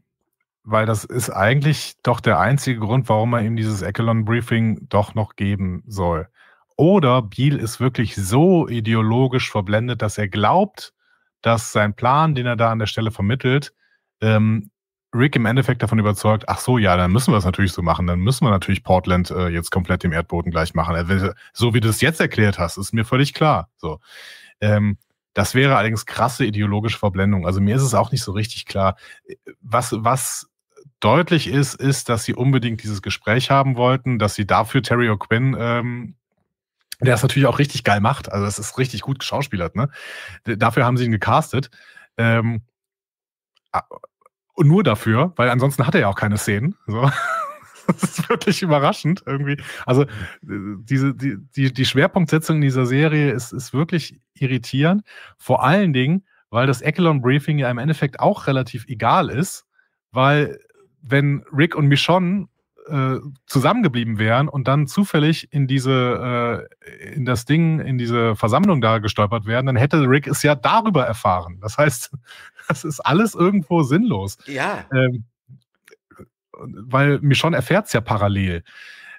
weil das ist eigentlich doch der einzige Grund, warum er ihm dieses Echelon-Briefing doch noch geben soll. Oder Biel ist wirklich so ideologisch verblendet, dass er glaubt, dass sein Plan, den er da an der Stelle vermittelt, ähm, Rick im Endeffekt davon überzeugt, ach so, ja, dann müssen wir es natürlich so machen. Dann müssen wir natürlich Portland äh, jetzt komplett dem Erdboden gleich machen. So wie du es jetzt erklärt hast, ist mir völlig klar. So. Ähm, das wäre allerdings krasse ideologische Verblendung. Also mir ist es auch nicht so richtig klar. Was, was deutlich ist, ist, dass sie unbedingt dieses Gespräch haben wollten, dass sie dafür Terry O'Quinn ähm, der es natürlich auch richtig geil macht. Also das ist richtig gut geschauspielert, ne? Dafür haben sie ihn gecastet. Ähm, und nur dafür, weil ansonsten hat er ja auch keine Szenen. So. Das ist wirklich überraschend irgendwie. Also diese, die, die, die Schwerpunktsetzung dieser Serie ist, ist wirklich irritierend. Vor allen Dingen, weil das Echelon-Briefing ja im Endeffekt auch relativ egal ist, weil wenn Rick und Michonne äh, zusammengeblieben wären und dann zufällig in diese, äh, in das Ding, in diese Versammlung da gestolpert wären, dann hätte Rick es ja darüber erfahren. Das heißt, das ist alles irgendwo sinnlos. Ja. Ähm, weil Michonne erfährt es ja parallel.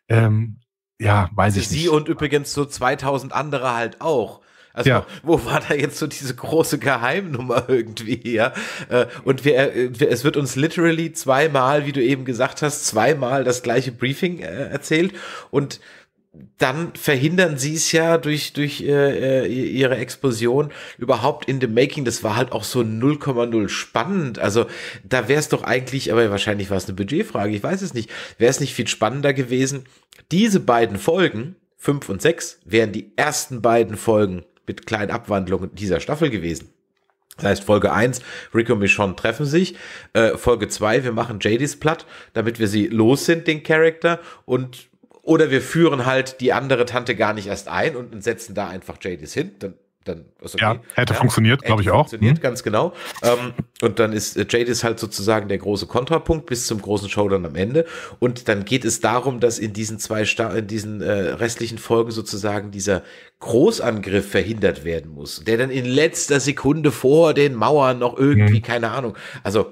Ähm, ja, weiß ich nicht. Sie und übrigens so 2000 andere halt auch. Also, ja. wo war da jetzt so diese große Geheimnummer irgendwie, ja? Äh, und äh, wir, es wird uns literally zweimal, wie du eben gesagt hast, zweimal das gleiche Briefing äh, erzählt und dann verhindern sie es ja durch, durch äh, äh ihre Explosion überhaupt in dem Making. Das war halt auch so 0,0 spannend. Also da wäre es doch eigentlich, aber wahrscheinlich war es eine Budgetfrage, ich weiß es nicht, wäre es nicht viel spannender gewesen. Diese beiden Folgen, fünf und sechs, wären die ersten beiden Folgen mit kleinen Abwandlungen dieser Staffel gewesen. Das heißt, Folge 1, Rico und Michonne treffen sich. Äh, Folge 2, wir machen Jadis platt, damit wir sie los sind, den Charakter. Und oder wir führen halt die andere Tante gar nicht erst ein und setzen da einfach Jadis hin. Dann, dann ist okay. Ja, hätte ja, funktioniert, glaube ich auch. Funktioniert, mhm. ganz genau. Ähm, und dann ist äh, Jadis halt sozusagen der große Kontrapunkt bis zum großen Showdown am Ende. Und dann geht es darum, dass in diesen zwei Sta in diesen äh, restlichen Folgen sozusagen dieser Großangriff verhindert werden muss, der dann in letzter Sekunde vor den Mauern noch irgendwie, mhm. keine Ahnung. Also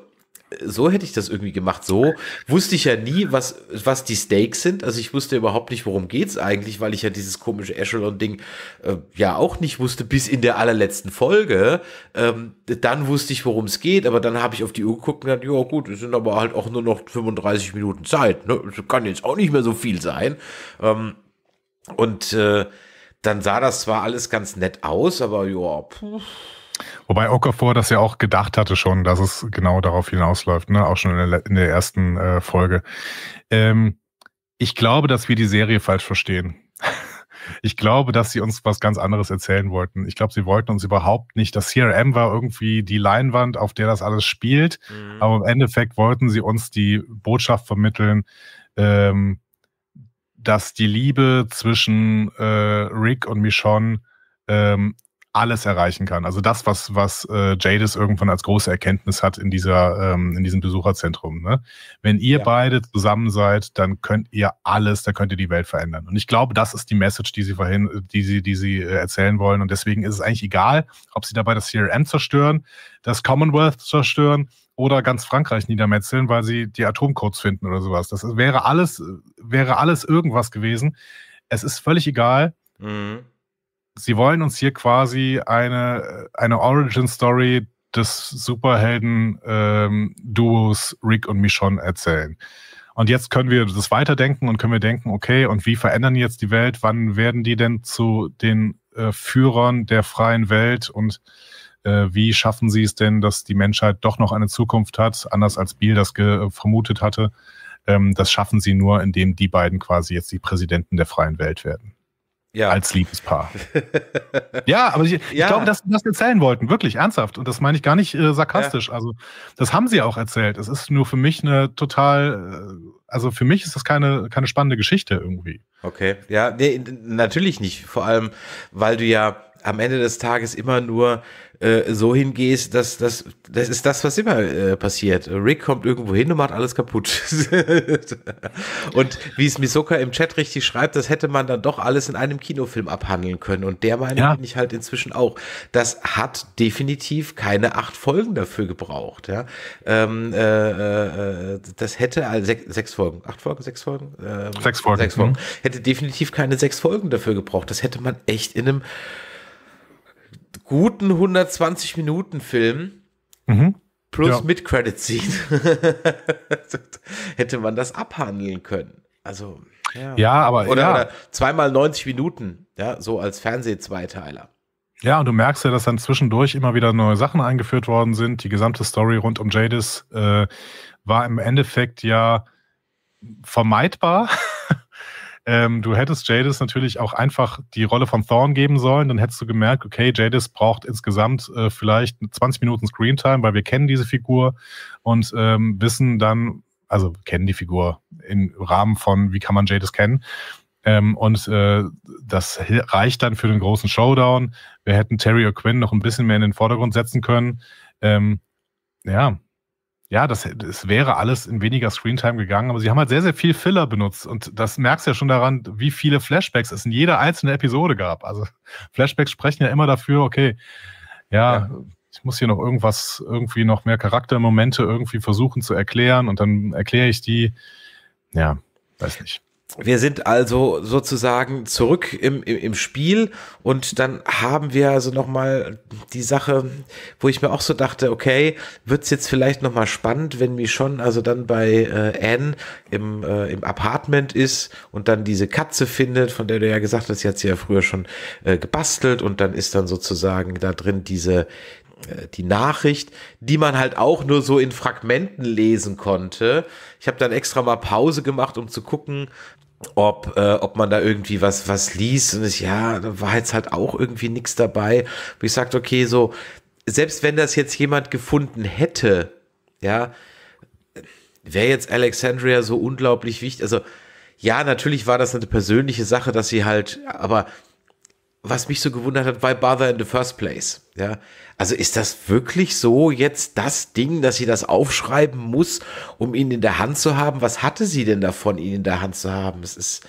so hätte ich das irgendwie gemacht. So wusste ich ja nie, was, was die Stakes sind. Also ich wusste überhaupt nicht, worum geht's eigentlich, weil ich ja dieses komische Echelon-Ding äh, ja auch nicht wusste, bis in der allerletzten Folge. Ähm, dann wusste ich, worum es geht, aber dann habe ich auf die Uhr geguckt und gedacht, ja gut, es sind aber halt auch nur noch 35 Minuten Zeit. Ne? Das kann jetzt auch nicht mehr so viel sein. Ähm, und äh, dann sah das zwar alles ganz nett aus, aber ja, puh Wobei Okafor das ja auch gedacht hatte schon, dass es genau darauf hinausläuft, ne? auch schon in der, in der ersten äh, Folge. Ähm, ich glaube, dass wir die Serie falsch verstehen. Ich glaube, dass sie uns was ganz anderes erzählen wollten. Ich glaube, sie wollten uns überhaupt nicht. Das CRM war irgendwie die Leinwand, auf der das alles spielt. Mhm. Aber im Endeffekt wollten sie uns die Botschaft vermitteln, ähm, dass die Liebe zwischen äh, Rick und Michonne ähm, alles erreichen kann. Also das, was, was äh, Jadis irgendwann als große Erkenntnis hat in, dieser, ähm, in diesem Besucherzentrum. Ne? Wenn ihr ja. beide zusammen seid, dann könnt ihr alles, dann könnt ihr die Welt verändern. Und ich glaube, das ist die Message, die sie vorhin, die sie, die sie äh, erzählen wollen. Und deswegen ist es eigentlich egal, ob sie dabei das CRM zerstören, das Commonwealth zerstören oder ganz Frankreich niedermetzeln, weil sie die Atomcodes finden oder sowas. Das wäre alles, wäre alles irgendwas gewesen. Es ist völlig egal. Mhm sie wollen uns hier quasi eine, eine Origin-Story des Superhelden-Duos ähm, Rick und Michonne erzählen. Und jetzt können wir das weiterdenken und können wir denken, okay, und wie verändern die jetzt die Welt? Wann werden die denn zu den äh, Führern der freien Welt? Und äh, wie schaffen sie es denn, dass die Menschheit doch noch eine Zukunft hat, anders als Biel das äh, vermutet hatte? Ähm, das schaffen sie nur, indem die beiden quasi jetzt die Präsidenten der freien Welt werden. Ja. Als Liebespaar. ja, aber ich, ich ja. glaube, dass sie das erzählen wollten, wirklich ernsthaft. Und das meine ich gar nicht äh, sarkastisch. Ja. Also, das haben sie auch erzählt. Es ist nur für mich eine total, äh, also für mich ist das keine, keine spannende Geschichte irgendwie. Okay, ja, nee, natürlich nicht. Vor allem, weil du ja am Ende des Tages immer nur äh, so hingehst, dass dass das ist das, was immer äh, passiert. Rick kommt irgendwo hin und macht alles kaputt. und wie es Misoka im Chat richtig schreibt, das hätte man dann doch alles in einem Kinofilm abhandeln können. Und der Meinung ja. bin ich halt inzwischen auch. Das hat definitiv keine acht Folgen dafür gebraucht. Ja? Ähm, äh, äh das hätte also sech, sechs Folgen, acht Folgen, sechs Folgen, ähm, sechs Folgen, sechs Folgen. Mhm. hätte definitiv keine sechs Folgen dafür gebraucht. Das hätte man echt in einem guten 120 Minuten Film mhm. plus ja. mit Credit Scene hätte man das abhandeln können. Also ja, ja aber oder, ja. oder zweimal 90 Minuten, ja, so als Fernseh-Zweiteiler. Ja, und du merkst ja, dass dann zwischendurch immer wieder neue Sachen eingeführt worden sind. Die gesamte Story rund um Jadis äh, war im Endeffekt ja vermeidbar. Ähm, du hättest Jadis natürlich auch einfach die Rolle von Thorn geben sollen, dann hättest du gemerkt, okay, Jadis braucht insgesamt äh, vielleicht 20 Minuten Screentime, weil wir kennen diese Figur und ähm, wissen dann, also kennen die Figur im Rahmen von, wie kann man Jadis kennen. Ähm, und äh, das reicht dann für den großen Showdown. Wir hätten Terry O'Quinn noch ein bisschen mehr in den Vordergrund setzen können. Ähm, ja, ja, das, das wäre alles in weniger Screentime gegangen, aber sie haben halt sehr, sehr viel Filler benutzt und das merkst du ja schon daran, wie viele Flashbacks es in jeder einzelnen Episode gab. Also Flashbacks sprechen ja immer dafür, okay, ja, ja. ich muss hier noch irgendwas, irgendwie noch mehr Charaktermomente irgendwie versuchen zu erklären und dann erkläre ich die. Ja, weiß nicht wir sind also sozusagen zurück im, im, im, Spiel und dann haben wir also nochmal die Sache, wo ich mir auch so dachte, okay, wird's jetzt vielleicht nochmal spannend, wenn Michonne also dann bei äh, Anne im, äh, im Apartment ist und dann diese Katze findet, von der du ja gesagt hast, sie hat sie ja früher schon äh, gebastelt und dann ist dann sozusagen da drin diese, äh, die Nachricht, die man halt auch nur so in Fragmenten lesen konnte. Ich habe dann extra mal Pause gemacht, um zu gucken, ob, äh, ob man da irgendwie was, was liest und es, ja, da war jetzt halt auch irgendwie nichts dabei. Wo ich sagte, okay, so, selbst wenn das jetzt jemand gefunden hätte, ja, wäre jetzt Alexandria so unglaublich wichtig. Also, ja, natürlich war das eine persönliche Sache, dass sie halt, aber was mich so gewundert hat, why bother in the first place? Ja, also ist das wirklich so jetzt das Ding, dass sie das aufschreiben muss, um ihn in der Hand zu haben? Was hatte sie denn davon, ihn in der Hand zu haben? Es ist,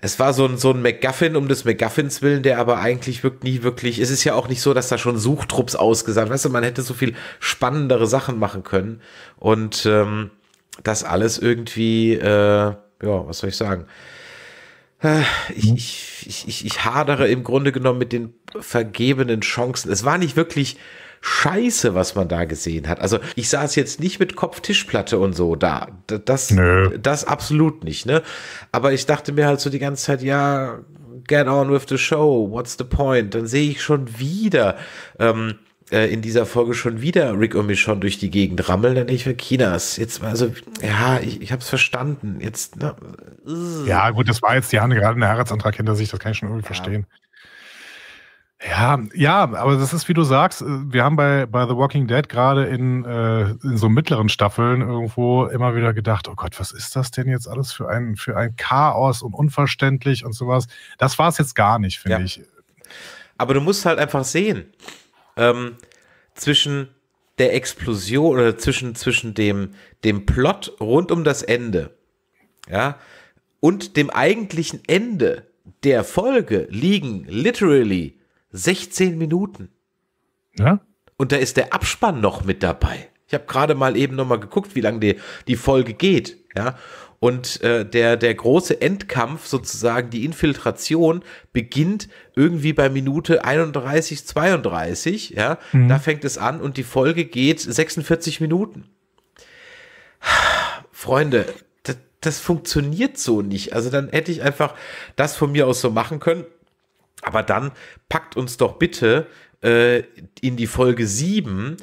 es war so ein, so ein McGuffin um des McGuffins willen, der aber eigentlich wirklich nie wirklich, es ist ja auch nicht so, dass da schon Suchtrupps ausgesagt, weißt du, man hätte so viel spannendere Sachen machen können und ähm, das alles irgendwie, äh, ja, was soll ich sagen? Äh, ich, mhm. ich, ich, ich ich hadere im Grunde genommen mit den vergebenen Chancen. Es war nicht wirklich Scheiße, was man da gesehen hat. Also ich saß jetzt nicht mit Kopftischplatte und so da. Das, Nö. das absolut nicht, ne? Aber ich dachte mir halt so die ganze Zeit, ja, get on with the show, what's the point? Dann sehe ich schon wieder. Ähm, äh, in dieser Folge schon wieder Rick und Michonne durch die Gegend rammeln, dann ich für Chinas. Jetzt, also, ja, ich, ich hab's verstanden. Jetzt, na, Ja, gut, das war jetzt, die Hand gerade einen Heiratsantrag hinter sich, das kann ich schon irgendwie ja. verstehen. Ja, ja, aber das ist, wie du sagst, äh, wir haben bei, bei The Walking Dead gerade in, äh, in so mittleren Staffeln irgendwo immer wieder gedacht, oh Gott, was ist das denn jetzt alles für ein, für ein Chaos und unverständlich und sowas. Das war es jetzt gar nicht, finde ja. ich. Aber du musst halt einfach sehen ähm, zwischen der Explosion oder zwischen, zwischen dem, dem Plot rund um das Ende, ja, und dem eigentlichen Ende der Folge liegen literally 16 Minuten. Ja. Und da ist der Abspann noch mit dabei. Ich habe gerade mal eben noch mal geguckt, wie lange die, die Folge geht. Ja. Und äh, der, der große Endkampf, sozusagen die Infiltration, beginnt irgendwie bei Minute 31, 32. Ja? Mhm. Da fängt es an und die Folge geht 46 Minuten. Freunde, das, das funktioniert so nicht. Also dann hätte ich einfach das von mir aus so machen können. Aber dann packt uns doch bitte äh, in die Folge 7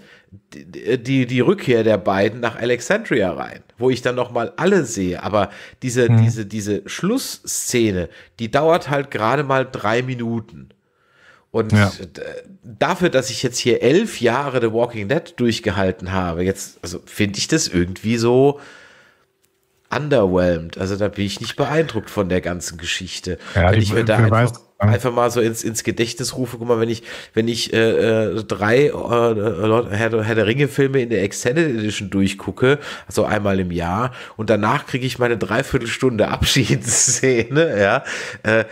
äh, die, die, Rückkehr der beiden nach Alexandria rein, wo ich dann nochmal alle sehe. Aber diese, hm. diese, diese Schlussszene, die dauert halt gerade mal drei Minuten. Und ja. Äh, dafür, dass ich jetzt hier elf Jahre The Walking Dead durchgehalten habe, jetzt, also finde ich das irgendwie so, underwhelmed. Also da bin ich nicht beeindruckt von der ganzen Geschichte. Ja, wenn ich mir da einfach, ne? einfach, mal so ins, ins Gedächtnis rufe, guck mal, wenn ich, wenn ich äh, äh drei äh, Herr, Herr der Ringe-Filme in der Extended Edition durchgucke, also einmal im Jahr, und danach kriege ich meine Dreiviertelstunde Abschiedsszene, ja, äh,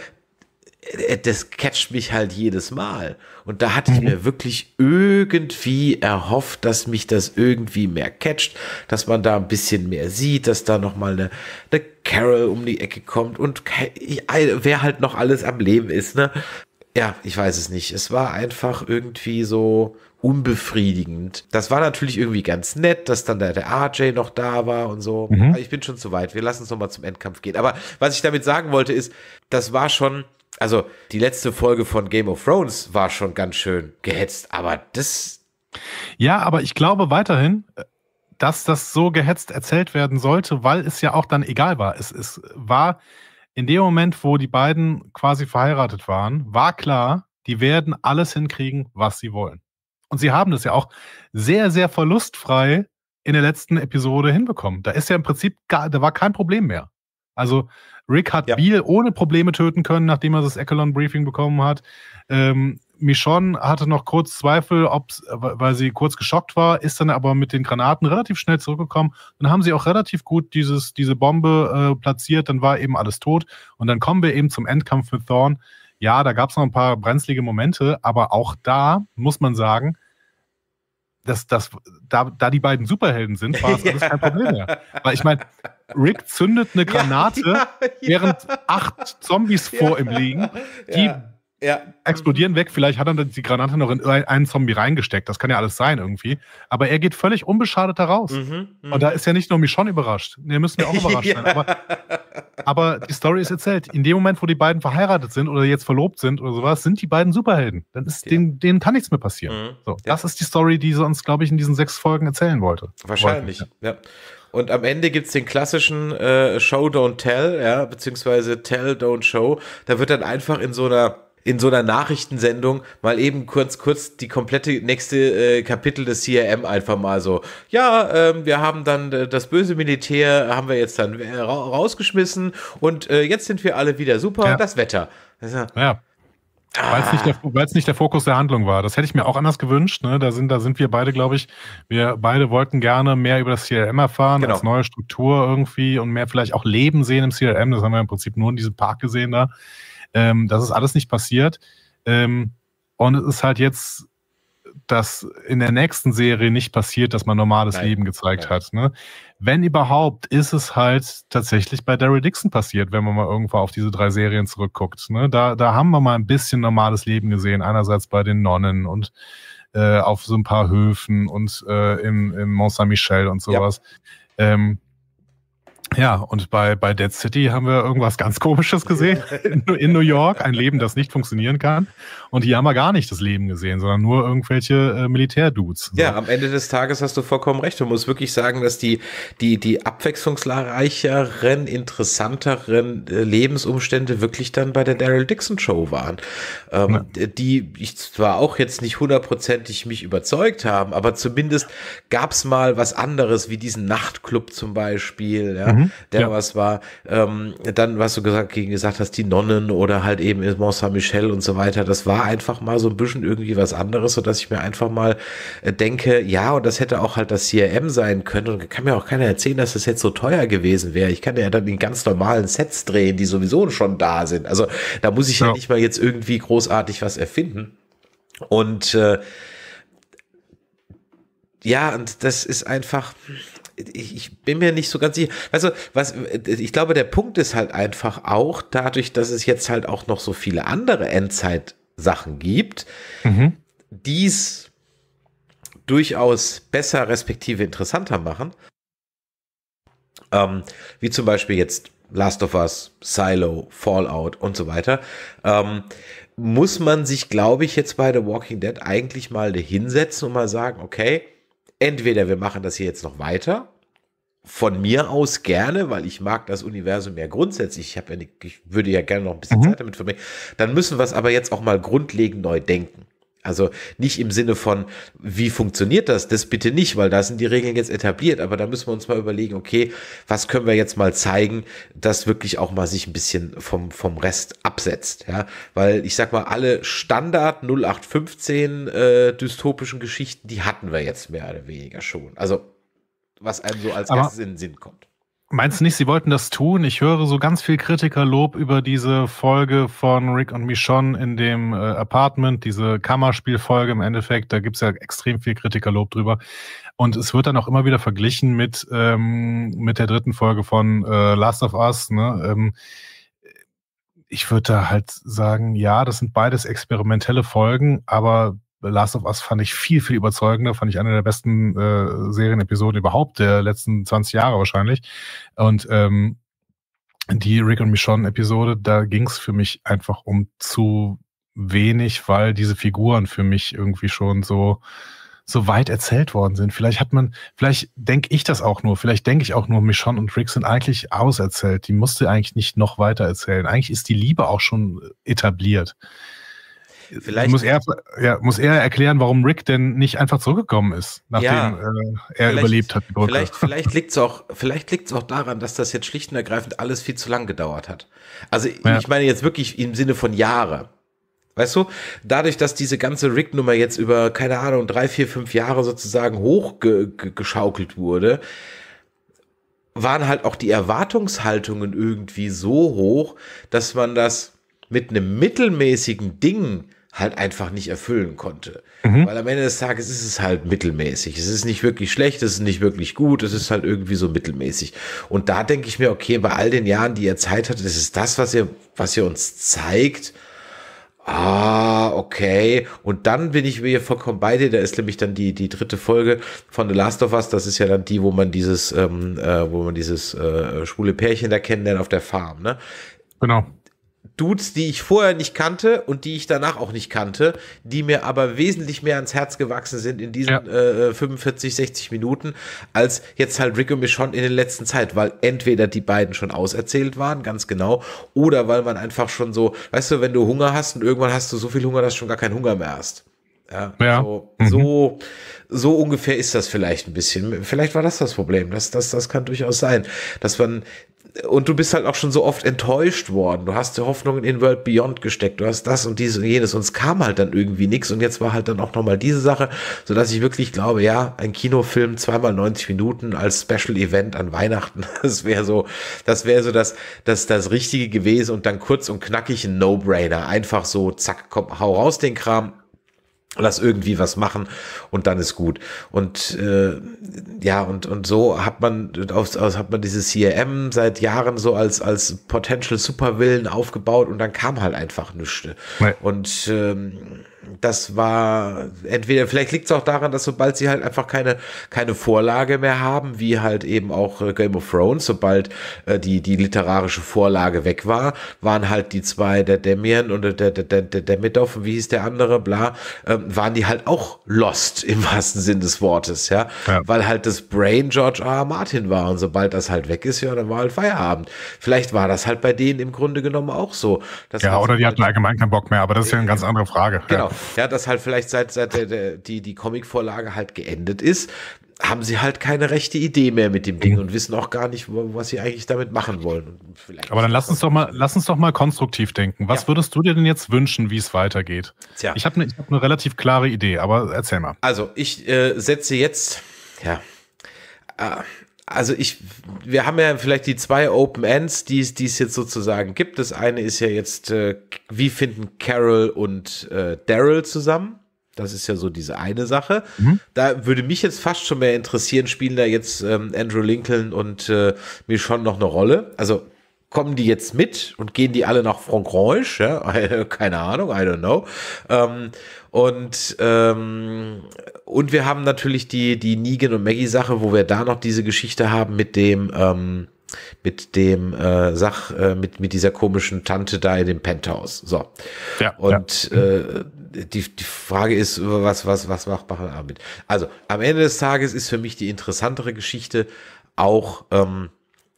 äh, das catcht mich halt jedes Mal. Und da hatte ich mir mhm. wirklich irgendwie erhofft, dass mich das irgendwie mehr catcht, dass man da ein bisschen mehr sieht, dass da nochmal eine, eine Carol um die Ecke kommt und wer halt noch alles am Leben ist, ne? Ja, ich weiß es nicht. Es war einfach irgendwie so unbefriedigend. Das war natürlich irgendwie ganz nett, dass dann da der RJ noch da war und so. Mhm. Ich bin schon zu weit. Wir lassen es nochmal zum Endkampf gehen. Aber was ich damit sagen wollte, ist, das war schon also die letzte Folge von Game of Thrones war schon ganz schön gehetzt, aber das. Ja, aber ich glaube weiterhin, äh, dass das so gehetzt erzählt werden sollte, weil es ja auch dann egal war. Es, es war in dem Moment, wo die beiden quasi verheiratet waren, war klar, die werden alles hinkriegen, was sie wollen. Und sie haben das ja auch sehr, sehr verlustfrei in der letzten Episode hinbekommen. Da ist ja im Prinzip, gar, da war kein Problem mehr. Also Rick hat ja. Beal ohne Probleme töten können, nachdem er das Echelon-Briefing bekommen hat. Ähm, Michonne hatte noch kurz Zweifel, ob's, weil sie kurz geschockt war, ist dann aber mit den Granaten relativ schnell zurückgekommen. Dann haben sie auch relativ gut dieses, diese Bombe äh, platziert, dann war eben alles tot. Und dann kommen wir eben zum Endkampf mit Thorn. Ja, da gab es noch ein paar brenzlige Momente, aber auch da muss man sagen, das, das, da, da die beiden Superhelden sind, war es alles kein Problem mehr. Weil ich meine, Rick zündet eine Granate, ja, ja, ja. während acht Zombies vor ihm liegen, die ja. Explodieren weg, vielleicht hat er die Granate noch in einen Zombie reingesteckt. Das kann ja alles sein irgendwie. Aber er geht völlig unbeschadet heraus. Mhm, mhm, Und da ist ja nicht nur Michonne überrascht. Nee, müssen wir auch überrascht sein. Aber, aber, die Story ist erzählt. In dem Moment, wo die beiden verheiratet sind oder jetzt verlobt sind oder sowas, sind die beiden Superhelden. Dann ist ja. denen, denen, kann nichts mehr passieren. Mhm. So, ja. Das ist die Story, die sie uns, glaube ich, in diesen sechs Folgen erzählen wollte. Wahrscheinlich, wollten, ja. ja. Und am Ende gibt es den klassischen äh, Show, Don't Tell, ja, beziehungsweise Tell, Don't Show. Da wird dann einfach in so einer in so einer Nachrichtensendung mal eben kurz, kurz die komplette nächste äh, Kapitel des CRM einfach mal so, ja, ähm, wir haben dann äh, das böse Militär, haben wir jetzt dann äh, ra rausgeschmissen und äh, jetzt sind wir alle wieder super, ja. das Wetter. Also, ja. Weil es ah. nicht, nicht, der Fokus der Handlung war. Das hätte ich mir auch anders gewünscht. Ne? Da, sind, da sind wir beide, glaube ich, wir beide wollten gerne mehr über das CRM erfahren, genau. als neue Struktur irgendwie und mehr vielleicht auch Leben sehen im CRM. Das haben wir im Prinzip nur in diesem Park gesehen da. Ähm, das ist alles nicht passiert. Ähm, und es ist halt jetzt, dass in der nächsten Serie nicht passiert, dass man normales Nein. Leben gezeigt Nein. hat. Ne? Wenn überhaupt, ist es halt tatsächlich bei Daryl Dixon passiert, wenn man mal irgendwo auf diese drei Serien zurückguckt. Ne? Da, da haben wir mal ein bisschen normales Leben gesehen. Einerseits bei den Nonnen und äh, auf so ein paar Höfen und äh, im, im Mont Saint-Michel und sowas. Ja. Ähm, ja, und bei, bei Dead City haben wir irgendwas ganz Komisches gesehen in, in New York, ein Leben, das nicht funktionieren kann. Und hier haben wir gar nicht das Leben gesehen, sondern nur irgendwelche äh, Militärdudes. So. Ja, am Ende des Tages hast du vollkommen recht. Du musst wirklich sagen, dass die, die, die abwechslungsreicheren, interessanteren äh, Lebensumstände wirklich dann bei der Daryl Dixon Show waren. Ähm, ja. Die ich zwar auch jetzt nicht hundertprozentig mich überzeugt haben, aber zumindest gab's mal was anderes, wie diesen Nachtclub zum Beispiel. Ja? Mhm. Mhm. der ja. was war. Ähm, dann, was du gesagt, gesagt hast, die Nonnen oder halt eben Mont Saint-Michel und so weiter, das war einfach mal so ein bisschen irgendwie was anderes, sodass ich mir einfach mal äh, denke, ja, und das hätte auch halt das CRM sein können und kann mir auch keiner erzählen, dass das jetzt so teuer gewesen wäre. Ich kann ja dann in ganz normalen Sets drehen, die sowieso schon da sind. Also da muss ich ja, ja nicht mal jetzt irgendwie großartig was erfinden. Und äh, ja, und das ist einfach, ich, ich bin mir nicht so ganz sicher. Also, was, ich glaube, der Punkt ist halt einfach auch dadurch, dass es jetzt halt auch noch so viele andere Endzeit-Sachen gibt, mhm. dies durchaus besser respektive interessanter machen. Ähm, wie zum Beispiel jetzt Last of Us, Silo, Fallout und so weiter. Ähm, muss man sich, glaube ich, jetzt bei The Walking Dead eigentlich mal hinsetzen und mal sagen, okay, Entweder wir machen das hier jetzt noch weiter, von mir aus gerne, weil ich mag das Universum ja grundsätzlich. Ich, habe ja, ich würde ja gerne noch ein bisschen mhm. Zeit damit verbringen. Dann müssen wir es aber jetzt auch mal grundlegend neu denken. Also nicht im Sinne von, wie funktioniert das? Das bitte nicht, weil da sind die Regeln jetzt etabliert. Aber da müssen wir uns mal überlegen, okay, was können wir jetzt mal zeigen, das wirklich auch mal sich ein bisschen vom, vom Rest absetzt. Ja, weil ich sag mal, alle Standard 0815 äh, dystopischen Geschichten, die hatten wir jetzt mehr oder weniger schon. Also was einem so als aber, erstes in den Sinn kommt. Meinst du nicht, sie wollten das tun? Ich höre so ganz viel Kritikerlob über diese Folge von Rick und Michonne in dem äh, Apartment, diese Kammerspielfolge im Endeffekt. Da gibt's ja extrem viel Kritikerlob drüber. Und es wird dann auch immer wieder verglichen mit, ähm, mit der dritten Folge von äh, Last of Us. Ne? Ähm, ich würde da halt sagen, ja, das sind beides experimentelle Folgen, aber Last of Us fand ich viel, viel überzeugender, fand ich eine der besten äh, Serienepisoden überhaupt der letzten 20 Jahre wahrscheinlich. Und ähm, die Rick und Michonne-Episode, da ging es für mich einfach um zu wenig, weil diese Figuren für mich irgendwie schon so so weit erzählt worden sind. Vielleicht hat man, vielleicht denke ich das auch nur, vielleicht denke ich auch nur, Michonne und Rick sind eigentlich auserzählt. Die musste eigentlich nicht noch weiter erzählen. Eigentlich ist die Liebe auch schon etabliert. Vielleicht muss er, ja, muss er erklären, warum Rick denn nicht einfach zurückgekommen ist, nachdem ja, äh, er überlebt hat. Vielleicht, vielleicht liegt es auch, auch daran, dass das jetzt schlicht und ergreifend alles viel zu lang gedauert hat. Also ja. ich meine jetzt wirklich im Sinne von Jahre. Weißt du, dadurch, dass diese ganze Rick-Nummer jetzt über, keine Ahnung, drei, vier, fünf Jahre sozusagen hochgeschaukelt wurde, waren halt auch die Erwartungshaltungen irgendwie so hoch, dass man das mit einem mittelmäßigen Ding halt einfach nicht erfüllen konnte. Mhm. Weil am Ende des Tages ist es halt mittelmäßig. Es ist nicht wirklich schlecht, es ist nicht wirklich gut, es ist halt irgendwie so mittelmäßig. Und da denke ich mir, okay, bei all den Jahren, die ihr Zeit hattet, das ist das, was ihr, was ihr uns zeigt. Ah, okay. Und dann bin ich mir vollkommen bei dir. Da ist nämlich dann die, die dritte Folge von The Last of Us. Das ist ja dann die, wo man dieses, ähm, äh, wo man dieses äh, schwule Pärchen da kennenlernt auf der Farm, ne? Genau. Dudes, die ich vorher nicht kannte und die ich danach auch nicht kannte, die mir aber wesentlich mehr ans Herz gewachsen sind in diesen ja. äh, 45, äh, 60 Minuten, als jetzt halt Rick und Michonne in der letzten Zeit, weil entweder die beiden schon auserzählt waren, ganz genau, oder weil man einfach schon so, weißt du, wenn du Hunger hast und irgendwann hast du so viel Hunger, dass du schon gar keinen Hunger mehr hast. Ja, ja. So, mhm. so, so, ungefähr ist das vielleicht ein bisschen. Vielleicht war das das Problem. Das, das, das kann durchaus sein, dass man und du bist halt auch schon so oft enttäuscht worden. Du hast die Hoffnungen in World Beyond gesteckt. Du hast das und dies und jenes. Und es kam halt dann irgendwie nichts. Und jetzt war halt dann auch nochmal diese Sache, sodass ich wirklich glaube, ja, ein Kinofilm zweimal 90 Minuten als Special Event an Weihnachten, das wäre so, das wäre so das, das, das Richtige gewesen. Und dann kurz und knackig ein No-Brainer. Einfach so, zack, komm, hau raus den Kram lass irgendwie was machen und dann ist gut. Und äh, ja, und, und so hat man aus, aus, hat man dieses CRM seit Jahren so als, als Potential Supervillen aufgebaut und dann kam halt einfach nichts. Nee. Und ähm, das war entweder, vielleicht liegt es auch daran, dass sobald sie halt einfach keine, keine Vorlage mehr haben, wie halt eben auch äh, Game of Thrones, sobald äh, die, die literarische Vorlage weg war, waren halt die zwei, der Demian und der, der, der, der Demidoff, wie hieß der andere, bla, äh, waren die halt auch lost im wahrsten Sinn des Wortes, ja? ja? Weil halt das Brain George R. R. Martin war und sobald das halt weg ist, ja, dann war halt Feierabend. Vielleicht war das halt bei denen im Grunde genommen auch so. ja, oder die hatten allgemein keinen Bock mehr, aber das ist ja eine äh, ganz andere Frage. Genau. Ja ja, dass halt vielleicht seit, seit der, der, die, die Comicvorlage halt geendet ist, haben sie halt keine rechte Idee mehr mit dem Ding mhm. und wissen auch gar nicht, was sie eigentlich damit machen wollen. Aber dann lass uns doch mal, lass uns doch mal konstruktiv denken. Was ja. würdest du dir denn jetzt wünschen, wie es weitergeht? Tja. Ich habe eine hab ne relativ klare Idee, aber erzähl mal. Also ich äh, setze jetzt, ja, äh, also ich, wir haben ja vielleicht die zwei Open Ends, die es, die es jetzt sozusagen gibt. Das eine ist ja jetzt, äh, wie finden Carol und äh, Daryl zusammen? Das ist ja so diese eine Sache. Mhm. Da würde mich jetzt fast schon mehr interessieren, spielen da jetzt ähm, Andrew Lincoln und äh, mir schon noch eine Rolle? Also kommen die jetzt mit und gehen die alle nach Frankreich? Ja? Keine Ahnung, I don't know. Ähm, und ähm, und wir haben natürlich die, die Negan und Maggie Sache, wo wir da noch diese Geschichte haben mit dem, ähm, mit dem äh, Sach, äh, mit, mit dieser komischen Tante da in dem Penthouse. So. Ja, und ja. Äh, die, die Frage ist, was, was, was macht man damit? Also, am Ende des Tages ist für mich die interessantere Geschichte auch ähm,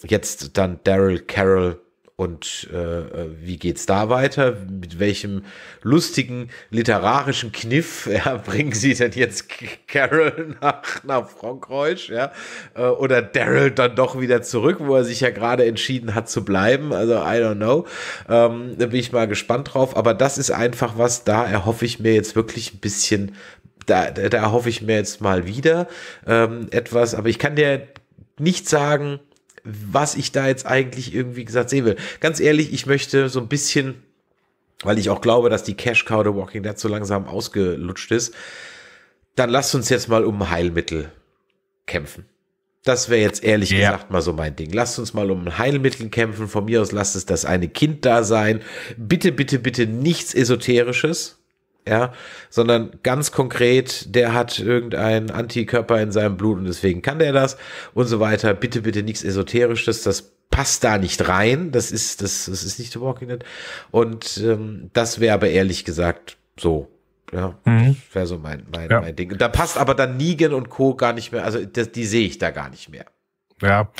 jetzt dann Daryl Carroll und äh, wie geht's da weiter? Mit welchem lustigen literarischen Kniff ja, bringen sie denn jetzt Carol nach, nach Frankreich? Ja? Äh, oder Daryl dann doch wieder zurück, wo er sich ja gerade entschieden hat zu bleiben. Also I don't know. Ähm, da bin ich mal gespannt drauf. Aber das ist einfach was, da erhoffe ich mir jetzt wirklich ein bisschen. Da, da, da hoffe ich mir jetzt mal wieder ähm, etwas, aber ich kann dir nicht sagen, was ich da jetzt eigentlich irgendwie gesagt sehen will. Ganz ehrlich, ich möchte so ein bisschen, weil ich auch glaube, dass die Cash Cow The Walking Dead so langsam ausgelutscht ist, dann lasst uns jetzt mal um Heilmittel kämpfen. Das wäre jetzt ehrlich yeah. gesagt mal so mein Ding. Lasst uns mal um Heilmittel kämpfen. Von mir aus lasst es das eine Kind da sein. Bitte, bitte, bitte nichts Esoterisches ja, sondern ganz konkret, der hat irgendeinen Antikörper in seinem Blut und deswegen kann der das und so weiter. Bitte, bitte nichts Esoterisches, das passt da nicht rein. Das ist, das, das ist nicht The Walking Dead. Und ähm, das wäre aber ehrlich gesagt so. Ja, mhm. wäre so mein, mein, ja. mein Ding. da passt aber dann Negan und Co. gar nicht mehr, also das, die sehe ich da gar nicht mehr. Ja,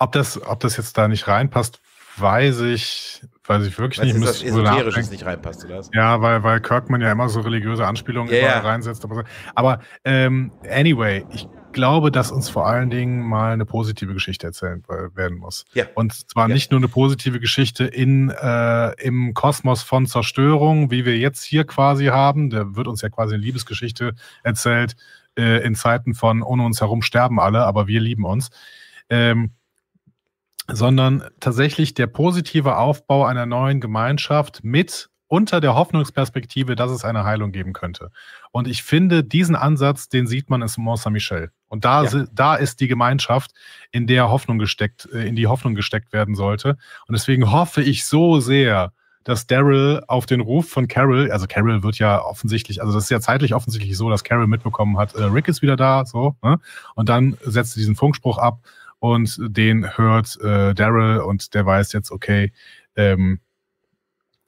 ob das, ob das jetzt da nicht reinpasst, weiß ich weiß ich wirklich Weil's nicht. Ist das Esoterisches nachdenken. nicht reinpasst, oder? Ja, weil, weil Kirkman ja immer so religiöse Anspielungen yeah. reinsetzt. Aber, aber ähm, anyway, ich glaube, dass uns vor allen Dingen mal eine positive Geschichte erzählen äh, werden muss. Ja. Und zwar ja. nicht nur eine positive Geschichte in, äh, im Kosmos von Zerstörung, wie wir jetzt hier quasi haben. Da wird uns ja quasi eine Liebesgeschichte erzählt. Äh, in Zeiten von ohne uns herum sterben alle, aber wir lieben uns. Ähm, sondern tatsächlich der positive Aufbau einer neuen Gemeinschaft mit unter der Hoffnungsperspektive, dass es eine Heilung geben könnte. Und ich finde, diesen Ansatz, den sieht man in Mont-Saint-Michel. Und da, ja. da ist die Gemeinschaft, in der Hoffnung gesteckt, äh, in die Hoffnung gesteckt werden sollte. Und deswegen hoffe ich so sehr, dass Daryl auf den Ruf von Carol, also Carol wird ja offensichtlich, also das ist ja zeitlich offensichtlich so, dass Carol mitbekommen hat, äh, Rick ist wieder da, so, ne? und dann setzt sie diesen Funkspruch ab und den hört äh, Daryl und der weiß jetzt, okay, ähm,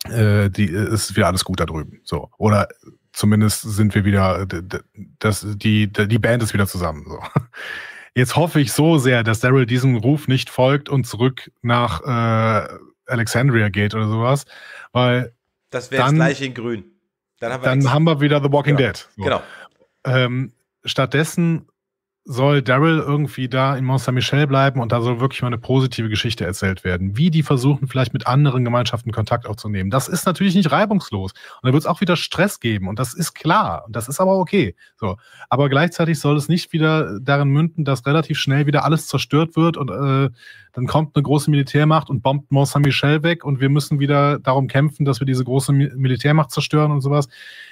äh, die ist wieder alles gut da drüben. So. Oder zumindest sind wir wieder, das, die, die Band ist wieder zusammen. So. Jetzt hoffe ich so sehr, dass Daryl diesem Ruf nicht folgt und zurück nach äh, Alexandria geht oder sowas, weil. Das wäre gleich in grün. Dann haben wir, dann haben wir wieder The Walking genau. Dead. So. Genau. Ähm, stattdessen soll Daryl irgendwie da in Monster Michel bleiben und da soll wirklich mal eine positive Geschichte erzählt werden. Wie die versuchen, vielleicht mit anderen Gemeinschaften Kontakt aufzunehmen. Das ist natürlich nicht reibungslos. Und da wird es auch wieder Stress geben. Und das ist klar. Und das ist aber okay. So. Aber gleichzeitig soll es nicht wieder darin münden, dass relativ schnell wieder alles zerstört wird und äh, dann kommt eine große Militärmacht und bombt Mont Saint-Michel weg und wir müssen wieder darum kämpfen, dass wir diese große Militärmacht zerstören und sowas.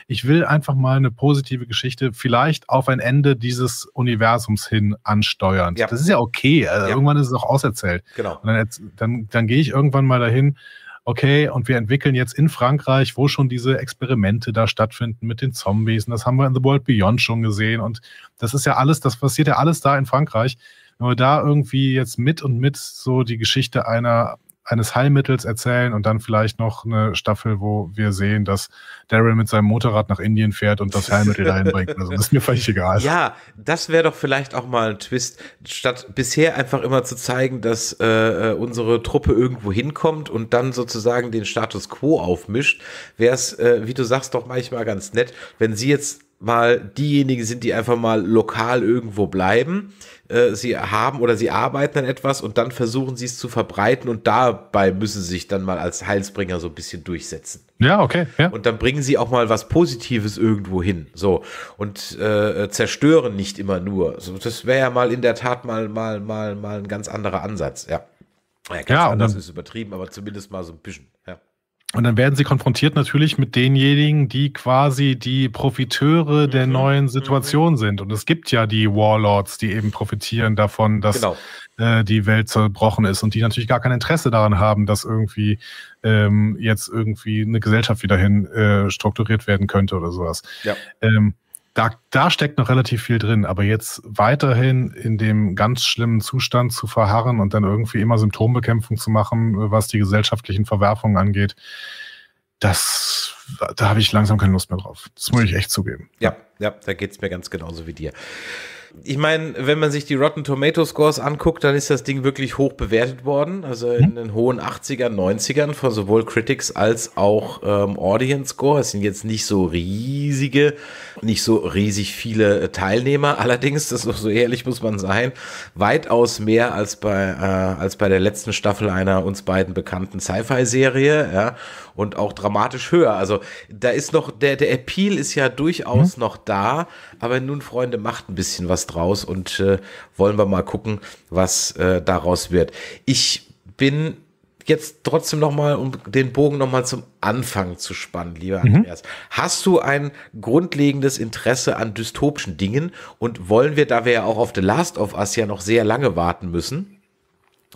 Ich will einfach mal eine positive Geschichte vielleicht auf ein Ende dieses Universums hin ansteuern. Ja. Das ist ja okay. Also ja. Irgendwann ist es auch auserzählt. Genau. Dann, dann, dann gehe ich irgendwann mal dahin okay, und wir entwickeln jetzt in Frankreich, wo schon diese Experimente da stattfinden mit den Zombies. Und das haben wir in The World Beyond schon gesehen. Und das ist ja alles, das passiert ja alles da in Frankreich wenn da irgendwie jetzt mit und mit so die Geschichte einer eines Heilmittels erzählen und dann vielleicht noch eine Staffel, wo wir sehen, dass Daryl mit seinem Motorrad nach Indien fährt und das Heilmittel dahin bringt. Also das ist mir völlig egal. Ja, das wäre doch vielleicht auch mal ein Twist, statt bisher einfach immer zu zeigen, dass äh, äh unsere Truppe irgendwo hinkommt und dann sozusagen den Status quo aufmischt, wäre es, äh, wie du sagst, doch manchmal ganz nett, wenn sie jetzt mal diejenigen sind, die einfach mal lokal irgendwo bleiben, äh, sie haben oder sie arbeiten an etwas und dann versuchen sie es zu verbreiten und dabei müssen sie sich dann mal als Heilsbringer so ein bisschen durchsetzen. Ja, okay. Ja. Und dann bringen sie auch mal was Positives irgendwo hin. So. Und äh, zerstören nicht immer nur. So, das wäre ja mal in der Tat mal, mal, mal, mal ein ganz anderer Ansatz, ja. Ja, ganz ja, anders dann, ist übertrieben, aber zumindest mal so ein bisschen. Und dann werden sie konfrontiert natürlich mit denjenigen, die quasi die Profiteure der mhm. neuen mhm. Situation mhm. sind. Und es gibt ja die Warlords, die eben profitieren davon, dass genau. äh, die Welt zerbrochen ist und die natürlich gar kein Interesse daran haben, dass irgendwie ähm, jetzt irgendwie eine Gesellschaft wieder hin äh, strukturiert werden könnte oder sowas. Ja. Ähm, da, da steckt noch relativ viel drin, aber jetzt weiterhin in dem ganz schlimmen Zustand zu verharren und dann irgendwie immer Symptombekämpfung zu machen, was die gesellschaftlichen Verwerfungen angeht, das, da habe ich langsam keine Lust mehr drauf. Das muss ich echt zugeben. Ja, ja, da geht es mir ganz genauso wie dir. Ich meine, wenn man sich die Rotten Tomato Scores anguckt, dann ist das Ding wirklich hoch bewertet worden. Also in mhm. den hohen 80ern, 90ern von sowohl Critics als auch ähm, Audience Score. Es sind jetzt nicht so riesige, nicht so riesig viele äh, Teilnehmer. Allerdings, das ist so ehrlich muss man sein, weitaus mehr als bei, äh, als bei der letzten Staffel einer uns beiden bekannten Sci-Fi-Serie. Ja? Und auch dramatisch höher. Also da ist noch, der, der Appeal ist ja durchaus mhm. noch da aber nun, Freunde, macht ein bisschen was draus und äh, wollen wir mal gucken, was äh, daraus wird. Ich bin jetzt trotzdem nochmal, um den Bogen nochmal zum Anfang zu spannen, lieber mhm. Andreas. Hast du ein grundlegendes Interesse an dystopischen Dingen und wollen wir, da wir ja auch auf The Last of Us ja noch sehr lange warten müssen,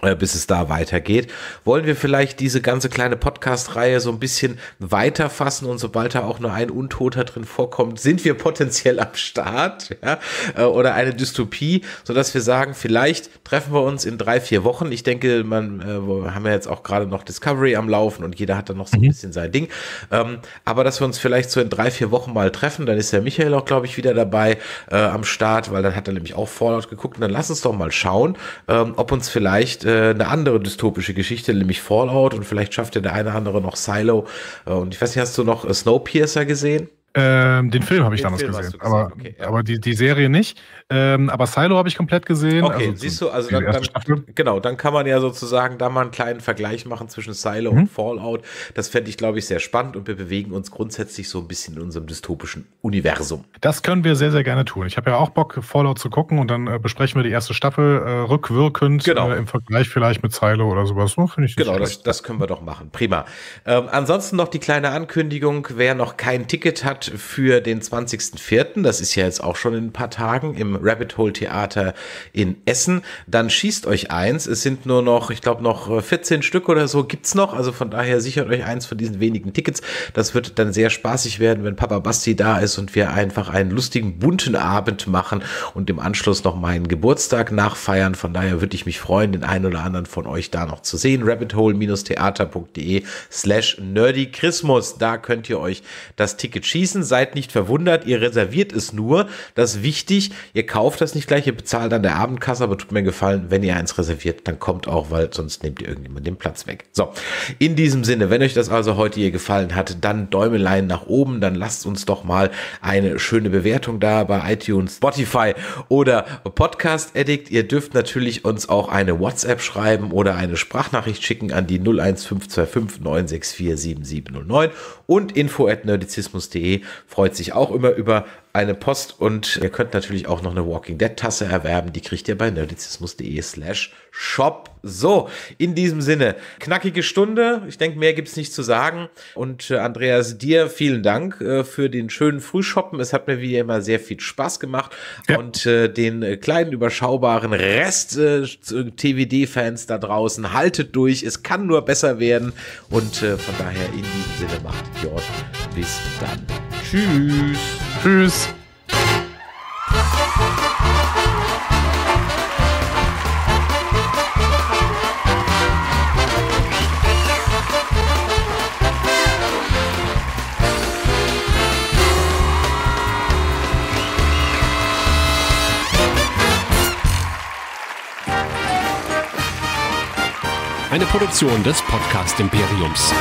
äh, bis es da weitergeht, wollen wir vielleicht diese ganze kleine Podcast-Reihe so ein bisschen weiterfassen und sobald da auch nur ein Untoter drin vorkommt, sind wir potenziell am Start ja? Äh, oder eine Dystopie, sodass wir sagen, vielleicht treffen wir uns in drei, vier Wochen. Ich denke, man äh, haben ja jetzt auch gerade noch Discovery am Laufen und jeder hat dann noch so ein mhm. bisschen sein Ding. Ähm, aber dass wir uns vielleicht so in drei, vier Wochen mal treffen, dann ist der Michael auch, glaube ich, wieder dabei äh, am Start, weil dann hat er nämlich auch Fallout geguckt und dann lass uns doch mal schauen, ähm, ob uns vielleicht äh, eine andere dystopische Geschichte, nämlich Fallout und vielleicht schafft ja der eine oder andere noch Silo. Äh, und ich weiß nicht, hast du noch äh, Snowpiercer gesehen? Ähm, den Film habe ich den damals Film gesehen, gesehen, aber, okay, ja. aber die, die Serie nicht. Ähm, aber Silo habe ich komplett gesehen. Okay, also siehst du, also dann, dann, genau, dann kann man ja sozusagen da mal einen kleinen Vergleich machen zwischen Silo mhm. und Fallout. Das fände ich, glaube ich, sehr spannend und wir bewegen uns grundsätzlich so ein bisschen in unserem dystopischen Universum. Das können wir sehr, sehr gerne tun. Ich habe ja auch Bock, Fallout zu gucken und dann äh, besprechen wir die erste Staffel äh, rückwirkend genau. äh, im Vergleich vielleicht mit Silo oder sowas. So, hm, ich genau, das, das, können wir doch machen. Prima. Ähm, ansonsten noch die kleine Ankündigung, wer noch kein Ticket hat für den 20.04., das ist ja jetzt auch schon in ein paar Tagen im Rabbit Hole Theater in Essen. Dann schießt euch eins. Es sind nur noch, ich glaube, noch 14 äh, Stück oder so gibt es noch. Also von daher sichert euch eins von diesen wenigen Tickets. Das wird dann sehr spaßig werden, wenn Papa Basti da ist und wir einfach einen lustigen, bunten Abend machen und im Anschluss noch meinen Geburtstag nachfeiern. Von daher würde ich mich freuen, den einen oder anderen von euch da noch zu sehen. rabbithole-theater.de slash nerdychrismus. Da könnt ihr euch das Ticket schießen. Seid nicht verwundert, ihr reserviert es nur. Das ist wichtig. Ihr kauft das nicht gleich, ihr bezahlt an der Abendkasse, aber tut mir gefallen, wenn ihr eins reserviert, dann kommt auch, weil sonst nehmt ihr irgendjemand den Platz weg. So, in diesem Sinne, wenn euch das also heute hier gefallen hat, dann Däumelein nach oben, dann lasst uns doch mal eine schöne Bewertung da bei iTunes, Spotify oder Podcast Addict. Ihr dürft natürlich uns auch eine WhatsApp schreiben oder eine Sprachnachricht schicken an die 01525 964 7709 und info at nerdizismus.de freut sich auch immer über eine Post und ihr könnt natürlich auch noch eine Walking Dead Tasse erwerben. Die kriegt ihr bei nerdizismus.de slash shop. So, in diesem Sinne, knackige Stunde. Ich denke, mehr gibt es nicht zu sagen. Und äh, Andreas, dir vielen Dank äh, für den schönen Frühshoppen. Es hat mir wie immer sehr viel Spaß gemacht. Ja. Und äh, den äh, kleinen, überschaubaren Rest äh, äh, tvd fans da draußen, haltet durch. Es kann nur besser werden. Und von daher in diesem Sinne macht Jörg. Bis dann. Tschüss. Tschüss. Eine Produktion des Podcast Imperiums.